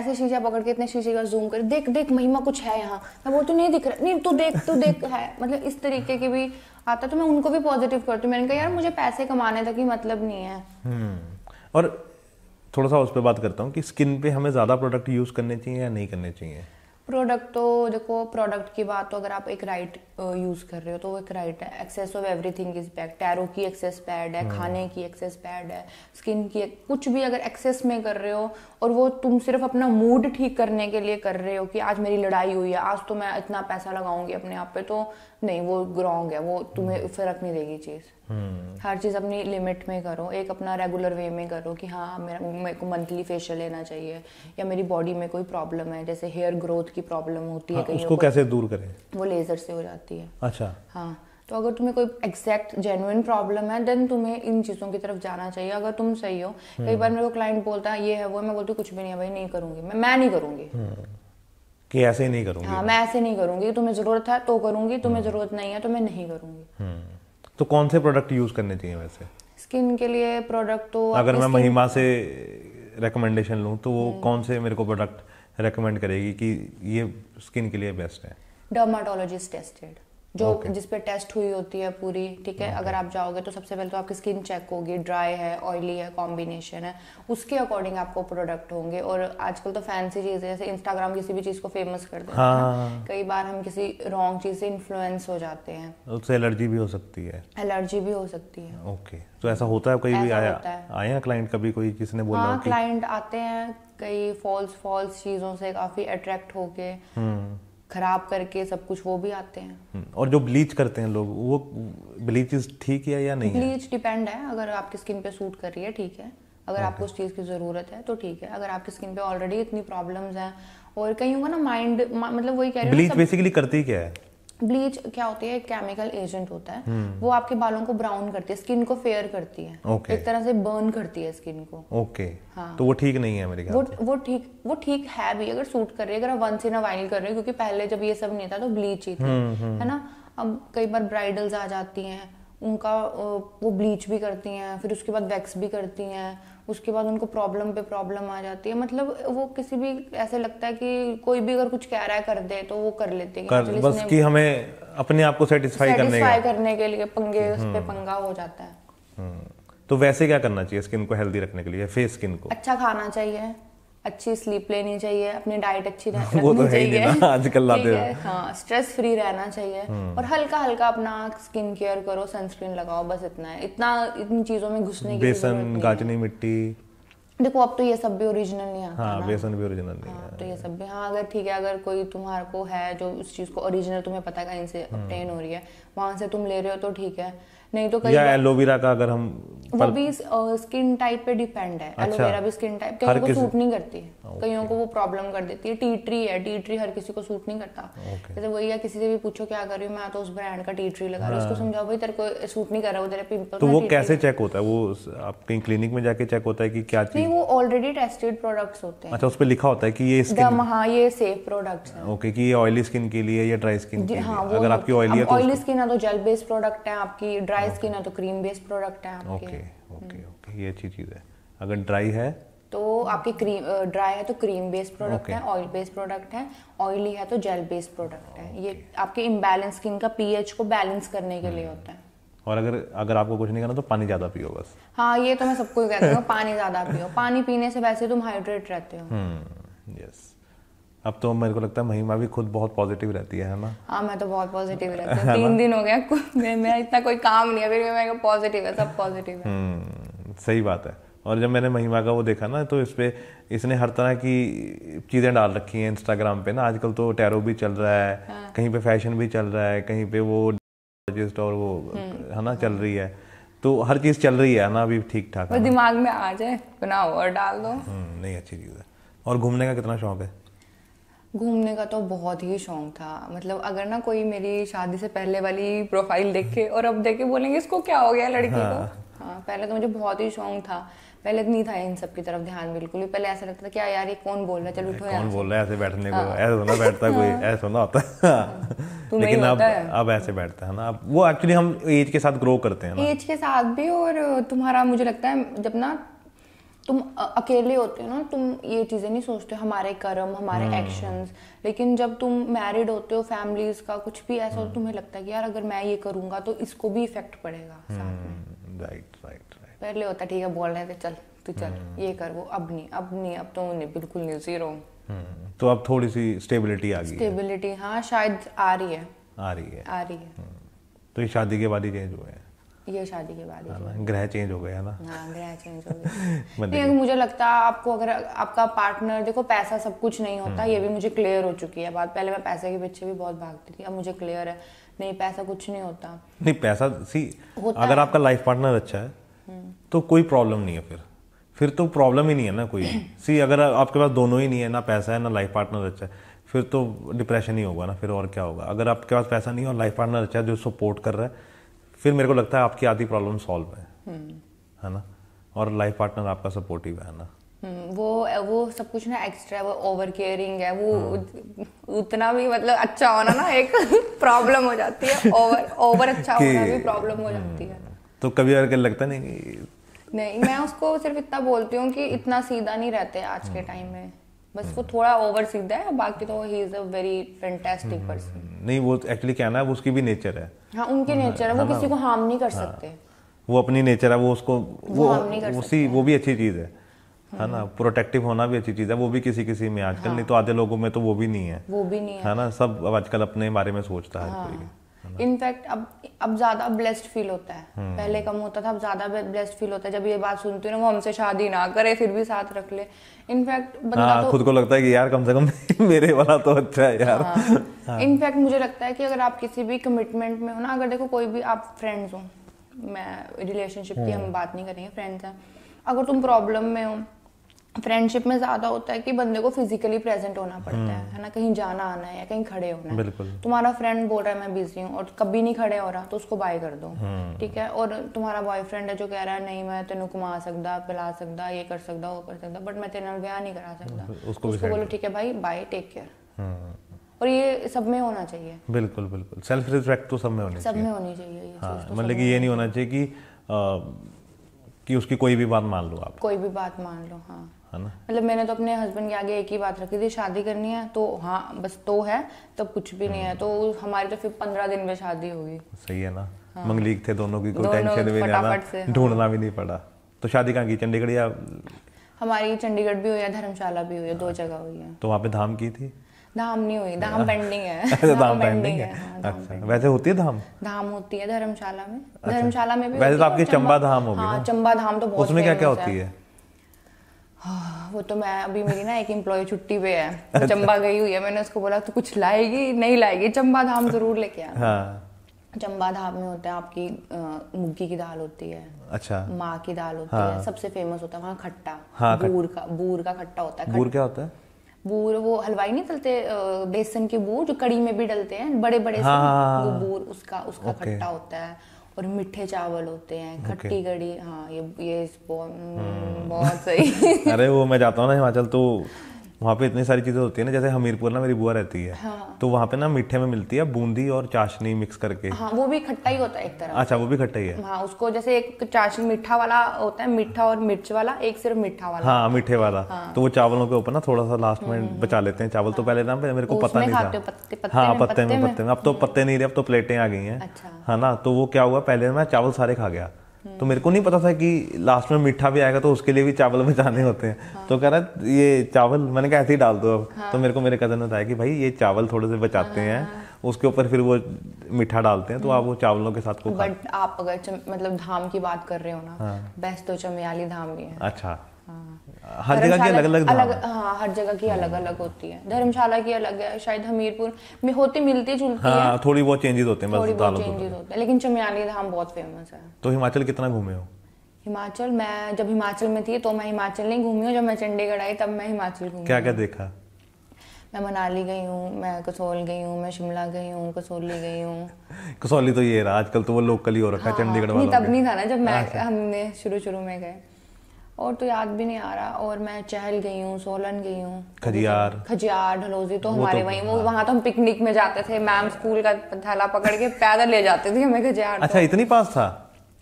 ऐसे शीशा पकड़ के इतने शीशे का जूम कर देख देख महिमा कुछ है यहाँ मैं बोलती नहीं दिख रहा नहीं तू देख तू देख है मतलब इस तरीके की भी आता तो मैं उनको भी पॉजिटिव करती हूँ मैंने कहा यार मुझे पैसे कमाने तक ही मतलब नहीं है हम्म। और थोड़ा सा उस पर बात करता हूँ कि स्किन पे हमें ज़्यादा प्रोडक्ट यूज़ करने चाहिए या नहीं करने चाहिए प्रोडक्ट तो देखो प्रोडक्ट की बात तो अगर आप एक राइट यूज़ कर रहे हो तो वो एक राइट है access of everything is back tarot की एक्सेस पैड है हाँ। खाने की एक्सेस पैड है स्किन की कुछ भी अगर एक्सेस में कर रहे हो और वो तुम सिर्फ अपना मूड ठीक करने के लिए कर रहे हो कि आज मेरी लड़ाई हुई है आज तो मैं इतना पैसा लगाऊंगी अपने आप पे तो नहीं वो ग्रॉन्ग है वो तुम्हें hmm. फर्क नहीं देगी चीज़ hmm. हर चीज़ अपनी लिमिट में करो एक अपना रेगुलर वे में करो कि हाँ मेरा मेरे को मंथली फेशियल लेना चाहिए या मेरी बॉडी में कोई प्रॉब्लम है जैसे हेयर ग्रोथ की प्रॉब्लम होती है हाँ, उसको कैसे दूर करें वो लेजर से हो जाती है अच्छा हाँ तो अगर तुम्हें कोई एग्जैक्ट जेनुइन प्रॉब्लम है देन तुम्हें इन चीज़ों की तरफ जाना चाहिए अगर तुम सही हो कई बार मेरे को क्लाइंट बोलता है ये है वो मैं बोलती हूँ कुछ भी नहीं है भाई नहीं करूँगी मैं मैं नहीं करूँगी हम्म, कि ऐसे ही नहीं करूंगी हाँ मैं ऐसे नहीं करूंगी तुम्हें ज़रूरत है तो करूंगी तुम्हें हम्म। ज़रूरत नहीं है तो मैं नहीं करूंगी हम्म, तो कौन से प्रोडक्ट यूज़ करने चाहिए वैसे स्किन के लिए प्रोडक्ट तो अगर मैं महिमा से रिकमेंडेशन हाँ। लूँ तो वो कौन से मेरे को प्रोडक्ट रिकमेंड करेगी कि ये स्किन के लिए बेस्ट है डर्माटोलॉजिस्ट टेस्टेड जो okay. जिस पे टेस्ट हुई होती है पूरी ठीक है okay. अगर आप जाओगे तो सबसे पहले तो आपकी स्किन चेक होगी ड्राई है ऑयली है कॉम्बिनेशन है उसके अकॉर्डिंग आपको प्रोडक्ट होंगे और आजकल तो फैंसी है जैसे इंस्टाग्राम किसी भी चीज़ को फेमस कर देते हाँ। हैं कई बार हम किसी रॉन्ग चीज़ से इन्फ्लुएंस हो जाते हैं उससे एलर्जी भी हो सकती है एलर्जी भी हो सकती है ओके तो ऐसा होता है कभी भी आया आया क्लाइंट कभी कोई किसी ने बोला हाँ क्लाइंट आते हैं कई फॉल्स फॉल्स चीज़ों से काफ़ी अट्रैक्ट होके हम्म। खराब करके सब कुछ वो भी आते हैं हम्म, और जो ब्लीच करते हैं लोग वो ब्लीच ठीक है या नहीं ब्लीच डिपेंड है अगर आपकी स्किन पे सूट कर रही है ठीक है अगर आपको उस चीज़ की ज़रूरत है तो ठीक है अगर आपकी स्किन पे ऑलरेडी इतनी प्रॉब्लम्स हैं और कहीं होगा ना माइंड मतलब वही कह हैं ब्लीच बेसिकली करती क्या है ब्लीच क्या होती है केमिकल एजेंट होता है hmm. वो आपके बालों को ब्राउन करती है स्किन को फेयर करती है okay. एक तरह से बर्न करती है स्किन को ओके okay. हाँ तो वो ठीक नहीं है मेरे वो वो ठीक वो ठीक है भी अगर सूट कर रही है अगर आप वंस इन अ वाइल कर रहे हो क्योंकि पहले जब ये सब नहीं था तो ब्लीच ही थी hmm, hmm. है ना अब कई बार ब्राइडल्स आ जाती हैं उनका वो ब्लीच भी करती हैं फिर उसके बाद वैक्स भी करती हैं उसके बाद उनको प्रॉब्लम पे प्रॉब्लम आ जाती है मतलब वो किसी भी ऐसे लगता है कि कोई भी अगर कुछ कह रहा है कर दे तो वो कर लेते हैं कर, बस कि हमें अपने आप को सेटिस्फाई करने, करने के लिए पंगे उस पे हम्म। पंगा हो जाता है हम्म। तो वैसे क्या करना चाहिए स्किन को हेल्दी रखने के लिए फेस स्किन को अच्छा खाना चाहिए अच्छी स्लीप लेनी चाहिए अपनी डाइट अच्छी वो तो है ही आजकल लाते हैं हाँ स्ट्रेस फ्री रहना चाहिए हम्म। और हल्का हल्का अपना स्किन केयर करो सनस्क्रीन लगाओ बस इतना है इतना इन चीजों में घुसने की बेसन गाजनी मिट्टी देखो अब तो ये सब भी ओरिजिनल नहीं आता हाँ, बेसन भी ओरिजिनल नहीं हाँ, तो ये सब भी हाँ अगर ठीक है अगर कोई तुम्हारे को है जो उस चीज़ को ओरिजिनल तुम्हें पता है कहीं से ऑप्टेन हम्म। हो रही है वहां से तुम ले रहे हो तो ठीक है नहीं तो या एलोवेरा का अगर हम वो भी स्किन टाइप पे डिपेंड है अच्छा, एलोवेरा भी स्किन टाइप कहीं को सूट नहीं करती है कईयों को वो प्रॉब्लम कर देती है टी ट्री है टी ट्री हर किसी को सूट नहीं करता जैसे वही है किसी से भी पूछो क्या कर रही हूँ मैं तो उस ब्रांड का टी ट्री लगा रही हूँ उसको हाँ। समझाओ भाई तेरे को सूट नहीं कर रहा वो तेरे पिंपल तो वो कैसे चेक होता है वो आपके क्लिनिक में जाके चेक होता है की क्या नहीं वो ऑलरेडी टेस्टेड प्रोडक्ट्स होते हैं अच्छा उस पर लिखा होता है की ये हाँ ये सेफ प्रोडक्ट है ओके की ऑयली स्किन के लिए या ड्राई हाँ, स्किन अगर आपकी ऑयली ऑयली स्किन है तो जेल बेस्ड प्रोडक्ट है आपकी ड्राई ड्राई स्किन है तो क्रीम बेस्ड प्रोडक्ट है आपके ओके ओके ओके ये अच्छी चीज़ है अगर ड्राई है तो आपकी क्रीम ड्राई है तो क्रीम बेस्ड प्रोडक्ट है ऑयल बेस्ड प्रोडक्ट है ऑयली है तो जेल बेस्ड प्रोडक्ट है ये आपके इम्बैलेंस स्किन का पीएच को बैलेंस करने के लिए हम्म। होता है और अगर अगर आपको कुछ नहीं करना तो पानी ज्यादा पियो बस हाँ ये तो मैं सबको कहती हूँ पानी ज्यादा पियो पानी पीने से वैसे तुम हाइड्रेट रहते हो यस हम्म, अब तो मेरे को लगता है महिमा भी खुद बहुत पॉजिटिव रहती है ना हाँ मैं तो बहुत पॉजिटिव रहती हूँ तीन दिन हो गया मेरा इतना कोई काम नहीं है फिर मेरे को पॉजिटिव है सब पॉजिटिव है हम्म, सही बात है और जब मैंने महिमा का वो देखा ना तो इस पर इसने हर तरह की चीज़ें डाल रखी हैं इंस्टाग्राम पे ना आजकल तो टैरो भी चल रहा है हाँ। कहीं पे फैशन भी चल रहा है कहीं पे वो और वो हम्म। है ना चल रही है तो हर चीज़ चल रही है ना अभी ठीक ठाक दिमाग में आ जाए बनाओ और डाल दो हम्म, नहीं अच्छी चीज़ है और घूमने का कितना शौक है घूमने का तो बहुत ही शौक था मतलब अगर ना कोई मेरी शादी से पहले वाली प्रोफाइल देखे और अब देखे बोलेंगे इसको क्या हो गया लड़की हाँ। को हाँ पहले तो मुझे बहुत ही शौक था पहले नहीं था इन सब की तरफ ध्यान बिल्कुल भी पहले ऐसा लगता था क्या यार ये कौन बोल रहा है चलो उठो यार कौन बोल रहा है ऐसे बैठने को हाँ। ऐसे थोड़ा बैठता कोई हाँ। ऐसे ना होता हाँ। लेकिन अब अब ऐसे बैठता है ना अब वो एक्चुअली हम एज के साथ ग्रो करते हैं ना एज के साथ भी और तुम्हारा मुझे लगता है जब ना तुम अकेले होते हो ना तुम ये चीज़ें नहीं सोचते हमारे कर्म हमारे एक्शन हम्म। लेकिन जब तुम मैरिड होते हो फैमिलीज का कुछ भी ऐसा हो हम्म। तुम्हें लगता है कि यार अगर मैं ये करूंगा तो इसको भी इफेक्ट पड़ेगा साथ राइट राइट हम्म, पहले होता ठीक है बोल रहे थे चल तू चल ये कर वो अब नहीं अब नहीं अब तो नहीं बिल्कुल नहीं जीरो तो अब थोड़ी सी स्टेबिलिटी आ गई स्टेबिलिटी हाँ शायद आ रही है आ रही है आ रही है तो ये शादी के बाद ही चेंज हुए हैं ये शादी हाँ, हाँ, हाँ, के बाद ग्रह चेंज हो गया ना ग्रह चेंज हो गया नहीं मुझे लगता है आपको अगर आपका पार्टनर देखो पैसा सब कुछ नहीं होता हम्म। ये भी मुझे क्लियर हो चुकी है बात पहले मैं पैसे के पीछे भी बहुत भागती थी अब मुझे क्लियर है नहीं पैसा कुछ नहीं होता नहीं पैसा सी अगर आपका लाइफ पार्टनर अच्छा है हम्म। तो कोई प्रॉब्लम नहीं है फिर फिर तो प्रॉब्लम ही नहीं है ना कोई सी अगर आपके पास दोनों ही नहीं है ना पैसा है ना लाइफ पार्टनर अच्छा है फिर तो डिप्रेशन ही होगा ना फिर और क्या होगा अगर आपके पास पैसा नहीं है और लाइफ पार्टनर अच्छा है जो सपोर्ट कर रहा है फिर मेरे को लगता है आपकी आधी प्रॉब्लम सॉल्व है हम्म। है ना और लाइफ पार्टनर आपका सपोर्टिव है ना हम्म, वो वो सब कुछ ना एक्स्ट्रा वो ओवर केयरिंग है वो हाँ। उतना भी मतलब अच्छा होना ना एक प्रॉब्लम हो जाती है ओवर ओवर अच्छा होना भी प्रॉब्लम हो जाती है हम्म, तो कभी अगर लगता नहीं कि नहीं मैं उसको सिर्फ इतना बोलती हूँ कि इतना सीधा नहीं रहते आज के टाइम में बस वो थोड़ा ओवर सीधा है बाकी तो he is a very fantastic person नहीं वो एक्चुअली कहना है वो उसकी भी नेचर है हाँ उनके नेचर हाँ, है हाँ वो किसी को हार्म नहीं कर हाँ, सकते वो अपनी नेचर है वो उसको वो उसी वो भी अच्छी चीज़ है है ना प्रोटेक्टिव हम्म। होना भी अच्छी चीज़ है वो भी किसी किसी में आजकल हाँ। नहीं तो आधे लोगों में तो वो भी नहीं है वो भी नहीं है ना सब आजकल अपने बारे में सोचता है कोई इनफैक्ट अब अब ज़्यादा ब्लेस्ड फील होता है हम्म। पहले कम होता था अब ज़्यादा ब्लेस्ड फील होता है जब ये बात सुनती हूँ ना वो हमसे शादी ना करे फिर भी साथ रख ले इनफैक्ट बंदा हाँ, तो खुद को लगता है कि यार कम से कम मेरे वाला तो अच्छा है यार इनफैक्ट हाँ। हाँ। मुझे लगता है कि अगर आप किसी भी कमिटमेंट में हो ना अगर देखो कोई भी आप फ्रेंड्स हो मैं रिलेशनशिप की हम्म। हम बात नहीं करेंगे फ्रेंड्स हैं अगर तुम प्रॉब्लम में हो फ्रेंडशिप में ज्यादा होता है कि बंदे को फिजिकली प्रेजेंट होना पड़ता है है ना कहीं जाना आना है या कहीं खड़े होना है तुम्हारा फ्रेंड बोल रहा है मैं बिजी हूँ और कभी नहीं खड़े हो रहा तो उसको बाय कर दो हम्म। ठीक है और तुम्हारा बॉयफ्रेंड है जो कह रहा है नहीं मैं तेन घुमा सकता पिला सकता ये कर सकता वो कर सकता बट मैं तेरे ब्याह नहीं करा सकता तो उसको बोलो ठीक है भाई बाय टेक केयर और ये सब में होना चाहिए बिल्कुल बिल्कुल सेल्फ रिस्पेक्ट तो सब में होनी सब में होनी चाहिए हाँ, तो मतलब कि ये नहीं होना चाहिए कि कि उसकी कोई भी बात मान लो आप कोई भी बात मान लो हाँ है ना मतलब मैंने तो अपने हस्बैंड के आगे एक ही बात रखी थी शादी करनी है तो हाँ बस तो है तब कुछ भी नहीं है हम्म। तो हमारी तो फिर पंद्रह दिन में शादी होगी सही है ना हाँ। मंगलीक थे दोनों की कोई टेंशन भी नहीं आना हाँ। ढूंढना भी नहीं पड़ा तो शादी कहाँ की चंडीगढ़ या हमारी चंडीगढ़ भी हुई है धर्मशाला भी हुई है दो हाँ। जगह हुई है तो वहाँ पे धाम की थी धाम नहीं हुई धाम पेंडिंग हाँ। है अच्छा, धाम पेंडिंग है अच्छा वैसे होती है धाम धाम होती है धर्मशाला में अच्छा। धर्मशाला में भी वैसे तो आपकी चंबा धाम होगी चंबा धाम तो उसमें क्या क्या होती है हाँ, वो तो मैं अभी मेरी ना एक एम्प्लॉय छुट्टी पे है चंबा गई हुई है मैंने उसको बोला तो कुछ लाएगी नहीं लाएगी चंबा धाम जरूर लेके आना हाँ। चंबा धाम में होता है आपकी मुग्गी की दाल होती है अच्छा माँ की दाल होती हाँ। है सबसे फेमस होता है वहाँ खट्टा हाँ, बूर का बूर का खट्टा होता है बूर क्या होता है बूर वो हलवाई नहीं डलते बेसन के बूर जो कड़ी में भी डलते हैं बड़े बड़े से वो हाँ। बूर उसका उसका खट्टा होता है और मीठे चावल होते हैं खट्टी कड़ी हाँ ये ये हम्म। बहुत सही अरे वो मैं जाता हूँ ना हिमाचल तो वहाँ पे इतनी सारी चीज़ें होती है ना जैसे हमीरपुर ना मेरी बुआ रहती है हाँ। तो वहाँ पे ना मीठे में मिलती है बूंदी और चाशनी मिक्स करके हाँ वो भी खट्टा ही होता है एक तरह अच्छा वो भी खट्टा ही है हाँ उसको जैसे एक चाशनी मीठा वाला होता है मीठा और मिर्च वाला एक सिर्फ मीठा वाला हाँ मीठे वाला हाँ। तो वो चावलों के ऊपर ना थोड़ा सा लास्ट में हम्म। बचा लेते हैं चावल तो हाँ। पहले ना मेरे को तो पता नहीं था हाँ पत्ते में पत्ते में अब तो पत्ते नहीं रहे अब तो प्लेटें आ गई है अच्छा। हाँ ना तो वो क्या हुआ पहले मैं चावल सारे खा गया तो मेरे को नहीं पता था कि लास्ट में मीठा भी आएगा तो उसके लिए भी चावल बचाने होते हैं हाँ। तो कह रहा है ये चावल मैंने कहा ऐसे ही डाल दो अब हाँ। तो मेरे को मेरे कज़न ने बताया कि भाई ये चावल थोड़े से बचाते हाँ। हैं हाँ, हाँ। उसके ऊपर फिर वो मीठा डालते हैं तो आप हम्म। वो चावलों के साथ को बट आप अगर मतलब धाम की बात कर रहे हो ना हाँ। बेस्ट तो चमियाली धाम भी है अच्छा हर जगह की अलग अलग अलग हाँ हर जगह की हाँ। अलग अलग होती है धर्मशाला की अलग है शायद हमीरपुर में होती मिलती जुलती हाँ, है थोड़ी बहुत चेंजेस होते हैं थोड़ी बहुत चेंजेस होते हैं लेकिन चमियाली धाम बहुत फेमस है तो हिमाचल कितना घूमे हो हिमाचल मैं जब हिमाचल में थी तो मैं हिमाचल नहीं घूमी हूँ जब मैं चंडीगढ़ आई तब मैं हिमाचल घूमी क्या क्या देखा मैं मनाली गई हूँ मैं कसोल गई हूँ मैं शिमला गई हूँ कसोली गई हूँ कसौली तो ये रहा आजकल तो वो लोकल ही हो रखा है हाँ, चंडीगढ़ वालों तब नहीं था ना जब मैं अच्छा। हमने शुरू शुरू में गए और तो याद भी नहीं आ रहा और मैं चहल गई हूँ सोलन गई हूँ खजियार खजियार ढलोजी तो, तो हमारे वही वहीं वो हाँ। वहाँ तो हम पिकनिक में जाते थे मैम स्कूल का थैला पकड़ के पैदल ले जाते थे हमें खजियार अच्छा इतनी पास था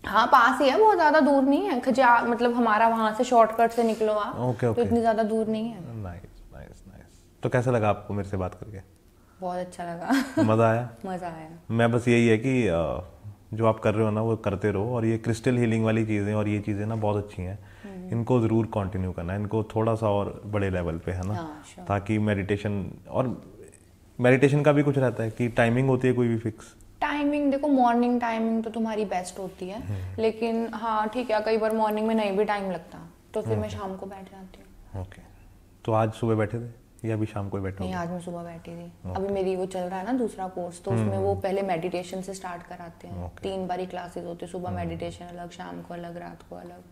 हाँ पास ही है बहुत ज्यादा दूर नहीं है खजियार मतलब हमारा वहाँ से शॉर्टकट से निकलो आप ओके, तो ओके। तो इतनी ज्यादा दूर नहीं है नाइस नाइस नाइस तो कैसा लगा आपको मेरे से बात करके बहुत अच्छा लगा मजा आया मजा आया मैं बस यही है कि जो आप कर रहे हो ना वो करते रहो और ये क्रिस्टल हीलिंग वाली चीज़ें और ये चीज़ें ना बहुत अच्छी हैं इनको ज़रूर कंटिन्यू करना है इनको थोड़ा सा और बड़े लेवल पे है ना हाँ, ताकि मेडिटेशन और मेडिटेशन का भी कुछ रहता है कि टाइमिंग होती है कोई भी फिक्स टाइमिंग देखो मॉर्निंग टाइमिंग तो तुम्हारी बेस्ट होती है हम्म। लेकिन हाँ ठीक है कई बार मॉर्निंग में नहीं भी टाइम लगता तो फिर मैं हम्म। शाम को बैठ जाती हूँ ओके तो आज सुबह बैठे थे या अभी शाम को बैठे नहीं आज मैं सुबह बैठी थी अभी मेरी वो चल रहा है ना दूसरा कोर्स तो उसमें वो हम्म। पहले मेडिटेशन से स्टार्ट कराते हैं तीन बारी क्लासेस होती है सुबह मेडिटेशन अलग शाम को अलग रात को अलग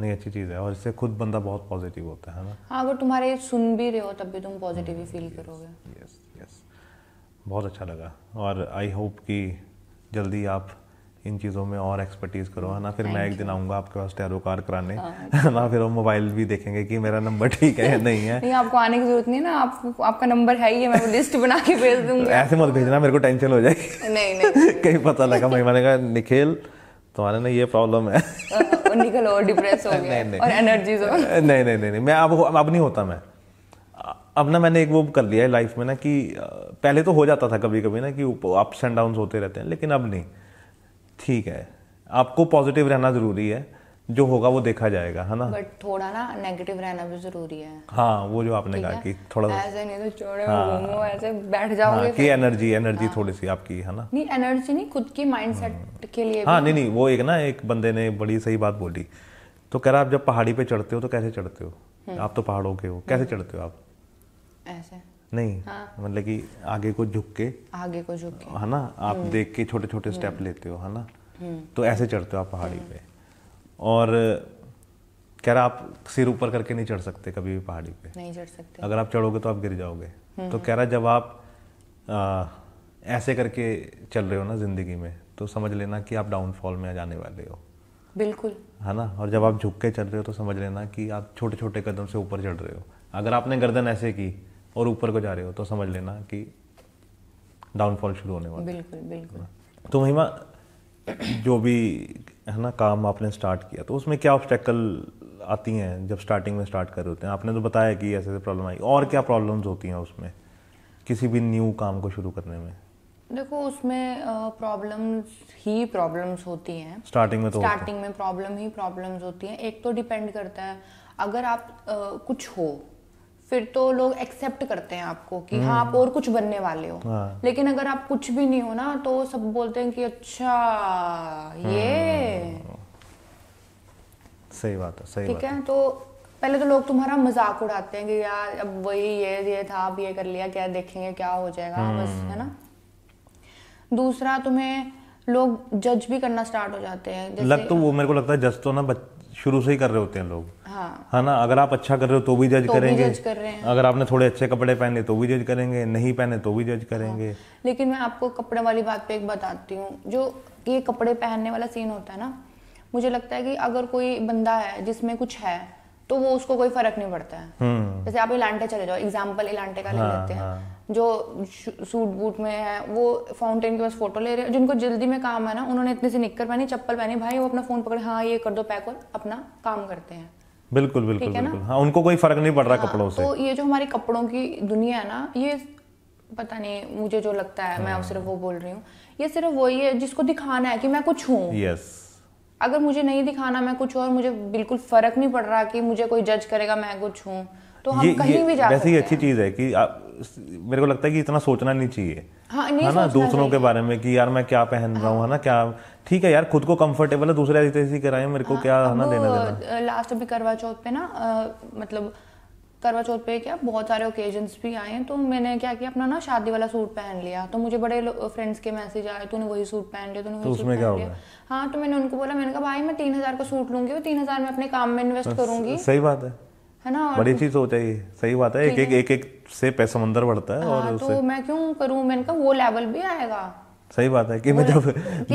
नहीं अच्छी चीज़ है और इससे खुद बंदा बहुत पॉजिटिव होता है ना हाँ अगर तुम्हारे सुन भी रहे हो तब भी तुम पॉजिटिव ही फील करोगे यस यस बहुत अच्छा लगा और आई होप कि जल्दी आप इन चीज़ों में और एक्सपर्टीज़ करो है ना फिर मैं एक दिन आऊँगा आपके पास टैरो कार कराने हाँ, है ना फिर वो मोबाइल भी देखेंगे कि मेरा नंबर ठीक है या नहीं है नहीं आपको आने की जरूरत नहीं ना आप, आपका नंबर है ही है मैं लिस्ट बना के भेज दूँगा ऐसे मत भेजना मेरे को टेंशन हो जाएगी नहीं नहीं कहीं पता लगा महिमा ने कहा निखिल तुम्हारे ना ये प्रॉब्लम है हाँ, हाँ। निकल और डिप्रेस हो गया नहीं, नहीं, और एनर्जी नहीं नहीं नहीं मैं अब अब नहीं होता मैं अब ना मैंने एक वो कर लिया है लाइफ में ना कि पहले तो हो जाता था कभी कभी ना कि अप्स एंड डाउन होते रहते हैं लेकिन अब नहीं ठीक है आपको पॉजिटिव रहना ज़रूरी है जो होगा वो देखा जाएगा है ना बट थोड़ा ना नेगेटिव रहना भी जरूरी है हाँ वो जो आपने कहा कि थोड़ा ऐसे नहीं तो छोड़े हाँ, ऐसे बैठ हाँ, जाओगे हाँ, की एनर्जी एनर्जी हाँ, थोड़ी सी आपकी है ना नहीं एनर्जी नहीं खुद की माइंडसेट हम्म। के लिए हाँ नहीं नहीं वो एक ना एक बंदे ने बड़ी सही बात बोली तो कह रहा आप जब पहाड़ी पे चढ़ते हो तो कैसे चढ़ते हो हम्म। आप तो पहाड़ों के हो कैसे हम्म। चढ़ते हो आप ऐसे नहीं हाँ। मतलब कि आगे को झुक के आगे को झुक के है ना आप देख के छोटे छोटे स्टेप लेते हो है ना तो ऐसे चढ़ते हो आप पहाड़ी पे और कह रहा आप सिर ऊपर करके नहीं चढ़ सकते कभी भी पहाड़ी पे नहीं चढ़ सकते अगर आप चढ़ोगे तो आप गिर जाओगे हम्म। तो कह रहा जब आप आ, ऐसे करके चल रहे हो ना जिंदगी में तो समझ लेना कि आप डाउनफॉल में जाने वाले हो बिल्कुल है ना और जब आप झुक के चल रहे हो तो समझ लेना कि आप छोटे छोटे कदम से ऊपर चढ़ रहे हो अगर आपने गर्दन ऐसे की और ऊपर को जा रहे हो तो समझ लेना कि डाउनफॉल शुरू होने वाला बिल्कुल बिल्कुल तो महिमा जो भी है ना काम आपने स्टार्ट किया तो उसमें क्या ऑब्स्टेकल आती हैं जब स्टार्टिंग में स्टार्ट कर रहे होते हैं आपने तो बताया कि ऐसे ऐसे प्रॉब्लम आई और क्या प्रॉब्लम्स होती हैं उसमें किसी भी न्यू काम को शुरू करने में देखो उसमें प्रॉब्लम्स ही प्रॉब्लम्स होती हैं स्टार्टिंग में तो स्टार्टिंग में प्रॉब्लम ही प्रॉब्लम्स होती हैं एक तो डिपेंड करता है अगर आप आ, कुछ हो फिर तो लोग एक्सेप्ट करते हैं आपको कि हम्म। हाँ आप और कुछ बनने वाले हो हाँ। लेकिन अगर आप कुछ भी नहीं हो ना तो सब बोलते हैं कि अच्छा ये हम्म। सही बात है सही ठीक है तो पहले तो लोग तुम्हारा मजाक उड़ाते हैं कि यार अब वही ये ये था अब ये कर लिया क्या देखेंगे क्या हो जाएगा बस हम्म। है ना दूसरा तुम्हें लोग जज भी करना स्टार्ट हो जाते हैं लग तो वो मेरे को लगता है जज तो ना शुरू से ही कर रहे होते हैं लोग हाँ है हाँ ना अगर आप अच्छा कर रहे हो तो भी जज तो करेंगे भी कर अगर आपने थोड़े अच्छे कपड़े पहने तो भी जज करेंगे नहीं पहने तो भी जज करेंगे हाँ। लेकिन मैं आपको कपड़े वाली बात पे एक बताती हूँ जो ये कपड़े पहनने वाला सीन होता है ना मुझे लगता है कि अगर कोई बंदा है जिसमें कुछ है तो वो उसको कोई फर्क नहीं पड़ता है हम्म। जैसे आप इलांटे चले जाओ एग्जाम्पल इलांटे का ले हाँ, लेते हैं हाँ। जो सूट बूट में है वो फाउंटेन के पास फोटो ले रहे हैं जिनको जल्दी में काम है ना उन्होंने इतने से निकल पहनी चप्पल पहनी भाई वो अपना फोन पकड़े हाँ ये कर दो पैक और अपना काम करते हैं बिल्कुल बिल्कुल बिल्कुल हाँ उनको कोई फर्क नहीं पड़ रहा हाँ, कपड़ों से तो ये जो हमारी कपड़ों की दुनिया है ना ये पता नहीं मुझे जो लगता है मैं हाँ। सिर्फ वो बोल रही हूँ ये सिर्फ वही है जिसको दिखाना है कि मैं कुछ हूँ यस अगर मुझे नहीं दिखाना मैं कुछ और मुझे बिल्कुल फर्क नहीं पड़ रहा कि मुझे कोई जज करेगा मैं कुछ हूँ तो हम ये, कहीं ये भी जा वैसे ही अच्छी चीज़ है कि आप मेरे को लगता है कि इतना सोचना नहीं चाहिए हाँ, है ना दूसरों के बारे में कि यार मैं क्या पहन रहा हूँ है ना क्या ठीक है यार खुद को कंफर्टेबल है दूसरे ऐसी कराए मेरे को हाँ, क्या है ना देना देना लास्ट अभी करवा चौथ पे ना मतलब करवा चौथ पे क्या बहुत सारे ओकेजन्स भी आए तो मैंने क्या किया अपना ना शादी वाला सूट पहन लिया तो मुझे बड़े फ्रेंड्स के मैसेज आए तूने वही सूट पहन लिया तूने तो वही तो सूट पहन लिया हाँ तो मैंने उनको बोला मैंने कहा भाई मैं तीन हजार का सूट लूंगी और तो तीन हजार में अपने काम में इन्वेस्ट करूंगी सही बात है ना बड़ी चीज हो चाहिए सही बात है एक एक एक एक से पैसा अंदर बढ़ता है और हाँ, तो मैं क्यों करूँ मैंने कहा वो लेवल भी आएगा सही बात है कि मैं जब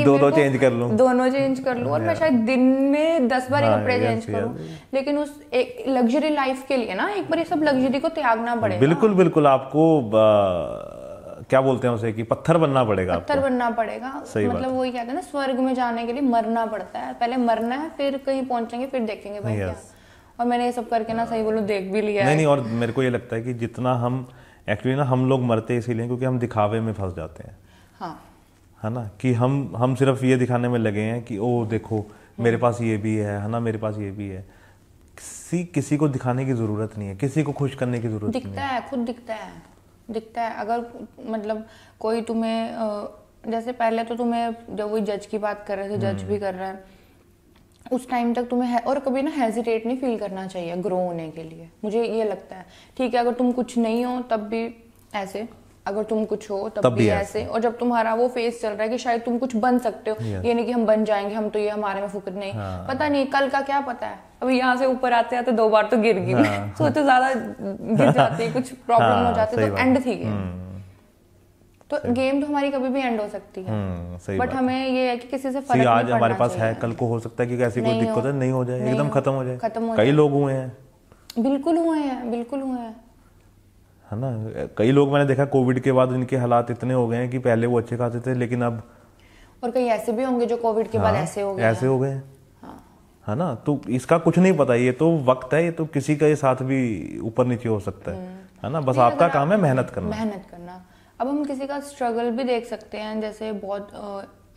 दो दो चेंज कर लूं दोनों चेंज कर लूं और मैं हाँ। शायद दिन में दस बार हाँ, कपड़े चेंज करूं लेकिन उस एक लग्जरी लाइफ के लिए ना एक बार ये सब लग्जरी को त्यागना पड़ेगा बिल्कुल बिल्कुल आपको क्या बोलते हैं उसे कि पत्थर बनना पड़ेगा पत्थर बनना पड़ेगा सही मतलब वही कहते हैं ना स्वर्ग में जाने के लिए मरना पड़ता है पहले मरना है फिर कहीं पहुंचेंगे फिर देखेंगे भाई क्या और मैंने ये सब करके ना सही बोलूँ देख भी लिया नहीं नहीं और मेरे को ये लगता है कि जितना हम एक्चुअली ना हम लोग मरते इसीलिए क्योंकि हम दिखावे में फंस जाते हैं हाँ है ना कि हम हम सिर्फ ये दिखाने में लगे हैं कि ओ देखो हम्म। मेरे पास ये भी है है ना मेरे पास ये भी है किसी किसी को दिखाने की ज़रूरत नहीं है किसी को खुश करने की ज़रूरत नहीं है दिखता है खुद दिखता है दिखता है अगर मतलब कोई तुम्हें जैसे पहले तो तुम्हें जब वो जज की बात कर रहे थे जज हम्म। भी कर रहा है उस टाइम तक तुम्हें और कभी ना हेजिटेट नहीं फील करना चाहिए ग्रो होने के लिए मुझे ये लगता है ठीक है अगर तुम कुछ नहीं हो तब भी ऐसे अगर तुम कुछ हो तब, तब भी ऐसे और जब तुम्हारा वो फेस चल रहा है कि शायद तुम कुछ बन सकते हो ये नहीं कि हम बन जाएंगे हम तो ये हमारे में फुकर नहीं हाँ। पता नहीं कल का क्या पता है अभी यहाँ से ऊपर आते आते दो बार तो गिर गई हाँ। तो ज्यादा गिर जाती कुछ प्रॉब्लम हो हाँ, जाती तो एंड थी हम्म। तो गेम तो हमारी कभी भी एंड हो सकती है हम्म, सही बट हमें ये है कि किसी से फर्क आज हमारे पास है कल को हो सकता है कि ऐसी कोई दिक्कत है नहीं हो जाए एकदम खत्म हो जाए खत्म हो कई लोग हुए हैं बिल्कुल हुए हैं बिल्कुल हुए हैं है ना कई लोग मैंने देखा कोविड के बाद इनके हालात इतने हो गए हैं कि पहले वो अच्छे खाते थे लेकिन अब और कई ऐसे भी होंगे जो कोविड के हाँ, बाद ऐसे हो गए ऐसे हो गए हाँ। है ना तो इसका कुछ नहीं पता ये तो वक्त है ये तो किसी का ये साथ भी ऊपर नीचे हो सकता है हम्म। है ना बस आपका काम है मेहनत करना मेहनत करना अब हम किसी का स्ट्रगल भी देख सकते हैं जैसे बहुत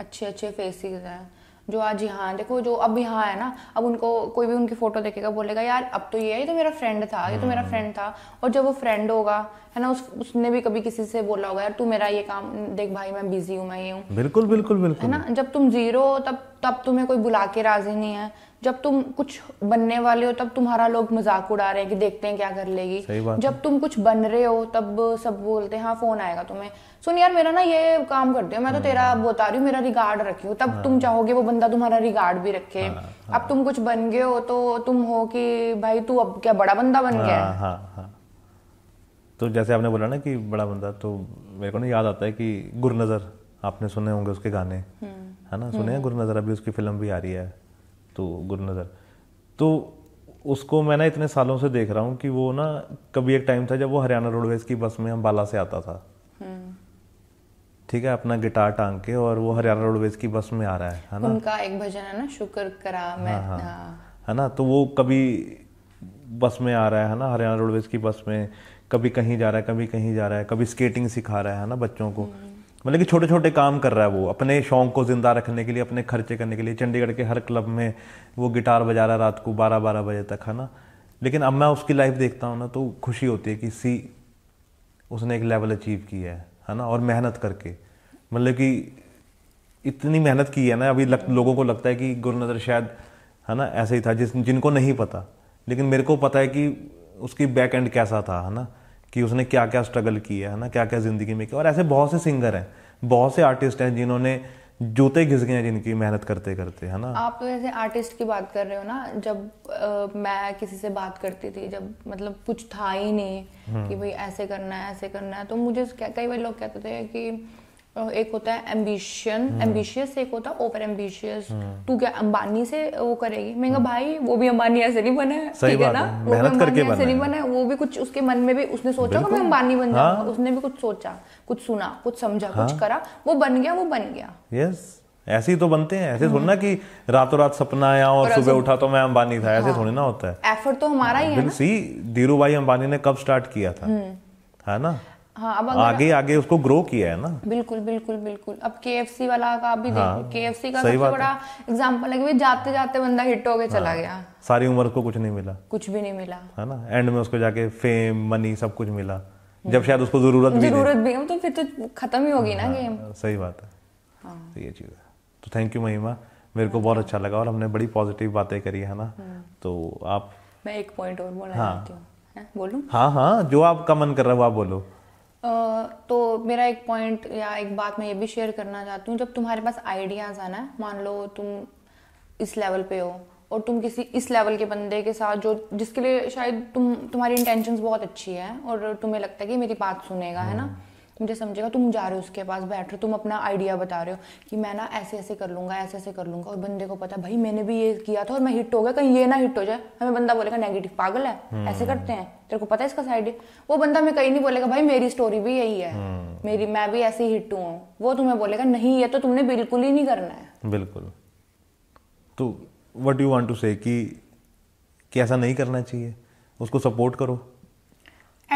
अच्छे अच्छे फेसेस हैं जो आज यहाँ देखो जो अब यहाँ है ना अब उनको कोई भी उनकी फोटो देखेगा बोलेगा यार अब तो ये है ये तो मेरा फ्रेंड था ये तो मेरा फ्रेंड था और जब वो फ्रेंड होगा है ना उस उसने भी कभी किसी से बोला होगा यार तू मेरा ये काम देख भाई मैं बिजी हूँ मैं ये हूँ बिल्कुल बिल्कुल बिल्कुल है ना जब तुम जीरो हो तब तब तुम्हें कोई बुला के राजी नहीं है जब तुम कुछ बनने वाले हो तब तुम्हारा लोग मजाक उड़ा रहे हैं कि देखते हैं क्या कर लेगी जब तुम कुछ बन रहे हो तब सब बोलते हैं हाँ फोन आएगा तुम्हें सुन यार मेरा ना ये काम करते हो मैं तो हाँ। तेरा बता रही हूँ मेरा रिगार्ड रखी हो तब हाँ। तुम चाहोगे वो बंदा तुम्हारा रिगार्ड भी रखे हाँ, हाँ। अब तुम कुछ बन गए हो तो तुम हो कि भाई तू अब क्या बड़ा बंदा बन गया हाँ, हाँ, तो जैसे आपने बोला ना कि बड़ा बंदा तो मेरे को ना याद आता है कि गुरनजर आपने सुने होंगे उसके गाने हम्म। है ना हम्म। सुने गुरनजर अभी उसकी फिल्म भी आ रही है तो गुरु नज़र तो उसको मैं ना इतने सालों से देख रहा हूँ कि वो ना कभी एक टाइम था जब वो हरियाणा रोडवेज की बस में अम्बाला से आता था हम्म। ठीक है अपना गिटार टांग के और वो हरियाणा रोडवेज की बस में आ रहा है है ना उनका एक भजन है ना शुक्र करा मैं हाँ, हाँ, हाँ। है ना तो वो कभी बस में आ रहा है, है ना हरियाणा रोडवेज की बस में कभी कहीं जा रहा है कभी कहीं जा रहा है कभी स्केटिंग सिखा रहा है, है ना बच्चों को हम्म। मतलब कि छोटे छोटे काम कर रहा है वो अपने शौक को ज़िंदा रखने के लिए अपने खर्चे करने के लिए चंडीगढ़ के हर क्लब में वो गिटार बजा रहा है रात को बारह बारह बजे तक है ना लेकिन अब मैं उसकी लाइफ देखता हूँ ना तो खुशी होती है कि सी उसने एक लेवल अचीव किया है है ना और मेहनत करके मतलब कि इतनी मेहनत की है ना अभी लग, लोगों को लगता है कि गुरनजर शायद है ना ऐसे ही था जिस जिनको नहीं पता लेकिन मेरे को पता है कि उसकी बैक एंड कैसा था है ना कि उसने क्या क्या स्ट्रगल किया है ना क्या क्या ज़िंदगी में किया और ऐसे बहुत से सिंगर हैं बहुत से आर्टिस्ट हैं जिन्होंने जूते घिस गए हैं जिनकी मेहनत करते करते है ना आप तो ऐसे आर्टिस्ट की बात कर रहे हो ना जब आ, मैं किसी से बात करती थी जब मतलब कुछ था ही नहीं हम्म। कि भाई ऐसे करना है ऐसे करना है तो मुझे कई बार लोग कहते थे कि एक होता है एम्बिशन हम्म। एम्बिशियस एक होता है ओवर एम्बिशियस हम्म। तू क्या अंबानी से वो करेगी मैं कहा हम्म। भाई वो भी अंबानी ऐसे नहीं बना है बात है ना मेहनत करके अंबानी ऐसे नहीं बना है वो भी कुछ उसके मन में भी उसने सोचा कि मैं अंबानी बन जाऊंगा हाँ। उसने भी कुछ सोचा कुछ सुना कुछ समझा हाँ। कुछ करा वो बन गया वो बन गया यस ऐसे ही तो बनते हैं ऐसे थोड़ी ना कि रातों रात सपना आया और सुबह उठा तो मैं अंबानी था ऐसे हाँ। थोड़ी ना होता है एफर्ट तो हमारा ही है सी धीरू भाई अंबानी ने कब स्टार्ट किया था है ना हाँ अब आगे आगे उसको ग्रो किया है ना बिल्कुल बिल्कुल बिल्कुल अब के एफ सी वाला का भी हाँ, के एफ सी का सबसे बड़ा एग्जाम्पल है कि जाते जाते बंदा हिट हो गया हाँ, चला गया सारी उम्र को कुछ नहीं मिला कुछ भी नहीं मिला है ना एंड में उसको जाके फेम मनी सब कुछ मिला हम्म। जब शायद उसको जरूरत भी जरूरत भी तो फिर तो खत्म ही होगी ना गेम हाँ, सही बात है हाँ। तो ये चीज़ है तो थैंक यू महिमा मेरे को बहुत अच्छा लगा और हमने बड़ी पॉजिटिव बातें करी है ना हम्म। तो आप मैं एक पॉइंट और बोलना हाँ। चाहती हूँ बोलू हाँ हाँ जो आपका मन कर रहा है वो आप बोलो तो मेरा एक पॉइंट या एक बात मैं ये भी शेयर करना चाहती हूँ जब तुम्हारे पास आइडियाज़ आना है मान लो तुम इस लेवल पे हो और तुम किसी इस लेवल के बंदे के साथ जो जिसके लिए शायद तुम तुम्हारी इंटेंशंस बहुत अच्छी है और तुम्हें लगता है कि मेरी बात सुनेगा है ना मुझे समझेगा तुम जा रहे हो उसके पास बैठ रहे हो तुम अपना आइडिया बता रहे हो कि मैं ना ऐसे ऐसे कर लूंगा ऐसे ऐसे कर लूंगा और बंदे को पता भाई मैंने भी ये किया था और मैं हिट हो गया कहीं ये ना हिट हो जाए हमें बंदा बोलेगा नेगेटिव पागल है हम्म। ऐसे करते हैं तेरे को पता है इसका साइड वो बंदा हमें कहीं नहीं बोलेगा भाई मेरी स्टोरी भी यही है हम्म। मेरी मैं भी ऐसे ही हिट हूँ वो तुम्हें बोलेगा नहीं ये तो तुमने बिल्कुल ही नहीं करना है बिल्कुल तो वट यू वॉन्ट टू से कि ऐसा नहीं करना चाहिए उसको सपोर्ट करो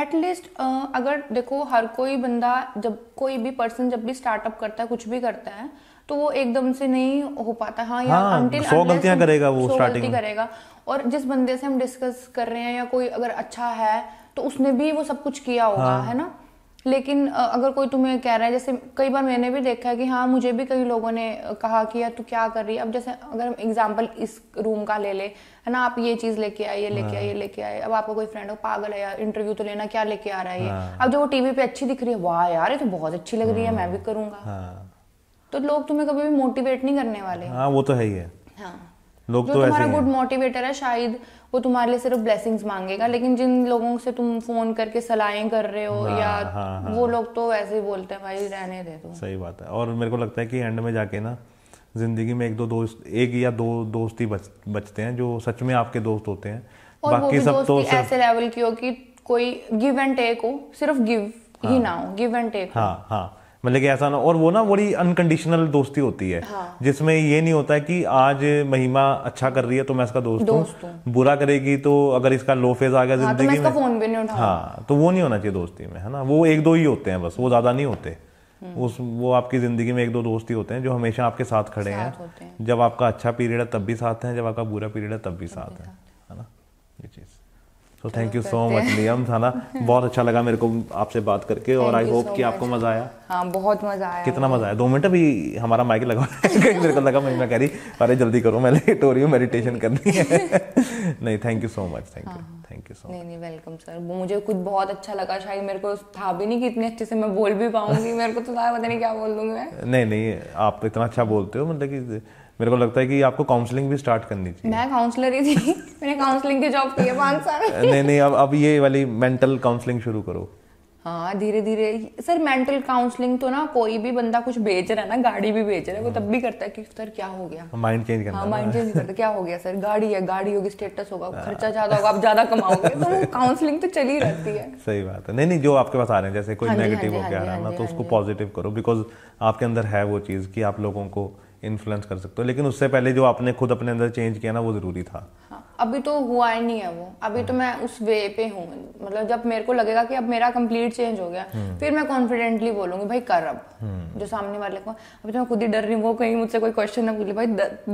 एटलीस्ट uh, अगर देखो हर कोई बंदा जब कोई भी पर्सन जब भी स्टार्टअप करता है कुछ भी करता है तो वो एकदम से नहीं हो पाता हाँ या हाँ, सौ गलतियां करेगा वो स्टार्टिंग करेगा और जिस बंदे से हम डिस्कस कर रहे हैं या कोई अगर अच्छा है तो उसने भी वो सब कुछ किया होगा हाँ, है ना लेकिन अगर कोई तुम्हें कह रहा है जैसे कई बार मैंने भी देखा है कि हाँ मुझे भी कई लोगों ने कहा कि यार तू क्या कर रही है अब जैसे अगर हम एग्जाम्पल इस रूम का ले ले है ना आप ये चीज़ लेके आए ये लेके आए हाँ। ये लेके आए अब आपका कोई फ्रेंड हो पागल है यार इंटरव्यू तो लेना क्या लेके आ रहा है ये हाँ। अब जो वो टीवी पे अच्छी दिख रही है वाह यार ये तो बहुत अच्छी लग रही है मैं भी हाँ। करूँगा तो लोग तुम्हें कभी भी मोटिवेट नहीं करने वाले हाँ वो तो है ही है हाँ लोग तो ऐसे गुड मोटिवेटर है शायद वो तुम्हारे लिए सिर्फ ब्लेसिंग्स मांगेगा लेकिन जिन लोगों से तुम फोन करके सलाहें कर रहे हो हाँ, या हाँ, हाँ, वो लोग तो ऐसे ही बोलते हैं भाई रहने दे दो सही बात है और मेरे को लगता है कि एंड में जाके ना जिंदगी में एक दो दोस्त एक या दो दोस्त ही बच, बचते हैं जो सच में आपके दोस्त होते हैं और बाकी सब तो ऐसे लेवल की हो कि कोई गिव एंड टेक हो सिर्फ गिव ही हाँ। ना हो गिव एंड टेक हाँ हाँ मतलब कि ऐसा ना और वो ना बड़ी अनकंडीशनल दोस्ती होती है हाँ। जिसमें ये नहीं होता है कि आज महिमा अच्छा कर रही है तो मैं इसका दोस्त, दोस्त हूँ बुरा करेगी तो अगर इसका लो फेज आ गया हाँ, तो जिंदगी तो में फोन भी नहीं हाँ तो वो नहीं होना चाहिए दोस्ती में है ना वो एक दो ही होते हैं बस वो ज्यादा नहीं होते हम्म। उस वो आपकी ज़िंदगी में एक दो दोस्त ही होते हैं जो हमेशा आपके साथ खड़े हैं जब आपका अच्छा पीरियड है तब भी साथ हैं जब आपका बुरा पीरियड है तब भी साथ हैं है ना ये चीज़ so thank you so much नियम थाना बहुत अच्छा लगा मेरे को आपसे बात करके और आई होप so कि आपको मजा आया हाँ बहुत मजा आया कितना मजा आया दो मिनट अभी हमारा माइक लगा कहीं मेरे को लगा मैं कह रही अरे जल्दी करो मैं लेट हो रही हूँ मेडिटेशन करनी है नहीं thank you so much thank you thank you so नहीं नहीं वेलकम सर मुझे कुछ बहुत अच्छा लगा शायद मेरे को था भी नहीं कि इतने अच्छे से मैं बोल भी पाऊंगी मेरे को तो था पता नहीं क्या बोल दूंगी मैं नहीं नहीं आप तो इतना अच्छा बोलते हो मतलब कि मेरे को लगता है कि आपको काउंसलिंग भी स्टार्ट करनी चाहिए मैं काउंसलर ही थी मैंने काउंसलिंग की जॉब की है पाँच साल नहीं नहीं अब अब ये वाली मेंटल काउंसलिंग शुरू करो हाँ धीरे धीरे सर मेंटल काउंसलिंग तो ना कोई भी बंदा कुछ बेच रहा है ना गाड़ी भी बेच रहा है वो तब भी करता है कि सर क्या हो गया माइंड हाँ, चेंज करना हाँ माइंड चेंज करता क्या हो गया सर गाड़ी है गाड़ी होगी स्टेटस होगा हाँ। खर्चा ज्यादा होगा आप ज्यादा कमाओगे तो काउंसलिंग तो चली रहती है सही बात है नहीं नहीं जो आपके पास आ रहे हैं जैसे कोई नेगेटिव हाँ होकर आ रहा है ना तो उसको पॉजिटिव करो बिकॉज आपके अंदर है वो चीज़ की आप लोगों को इन्फ्लुएंस कर सकते हो लेकिन उससे पहले जो आपने खुद अपने अंदर चेंज किया ना वो ज़रूरी था हाँ, अभी तो हुआ ही नहीं है वो अभी तो हम्म। मैं उस वे पे हूँ मतलब जब मेरे को लगेगा कि अब मेरा कंप्लीट चेंज हो गया हम्म। फिर मैं कॉन्फिडेंटली बोलूंगी भाई कर अब हम्म। जो सामने वाले को अभी तो मैं खुद ही डर रही हूँ वो कहीं मुझसे कोई क्वेश्चन ना पूछ भाई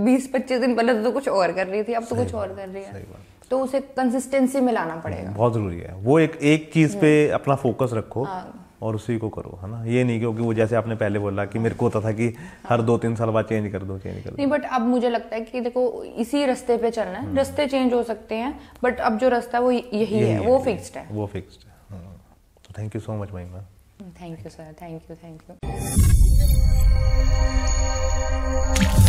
बीस पच्चीस दिन पहले तो, तो कुछ और कर रही थी अब तो कुछ और कर रही है तो उसे कंसिस्टेंसी में लाना पड़ेगा बहुत जरूरी है वो एक एक चीज पे अपना फोकस रखो हाँ। और उसी को करो है ना ये नहीं क्योंकि वो जैसे आपने पहले बोला कि मेरे को होता था कि हर दो तीन साल बाद चेंज कर दो चेंज कर दो नहीं बट अब मुझे लगता है कि देखो इसी रास्ते पे चलना है हम्म। रास्ते चेंज हो सकते हैं बट अब जो रास्ता है वो यही, यही है, है वो फिक्स्ड है वो फिक्स्ड है thank you so much ma'am thank you sir thank you thank you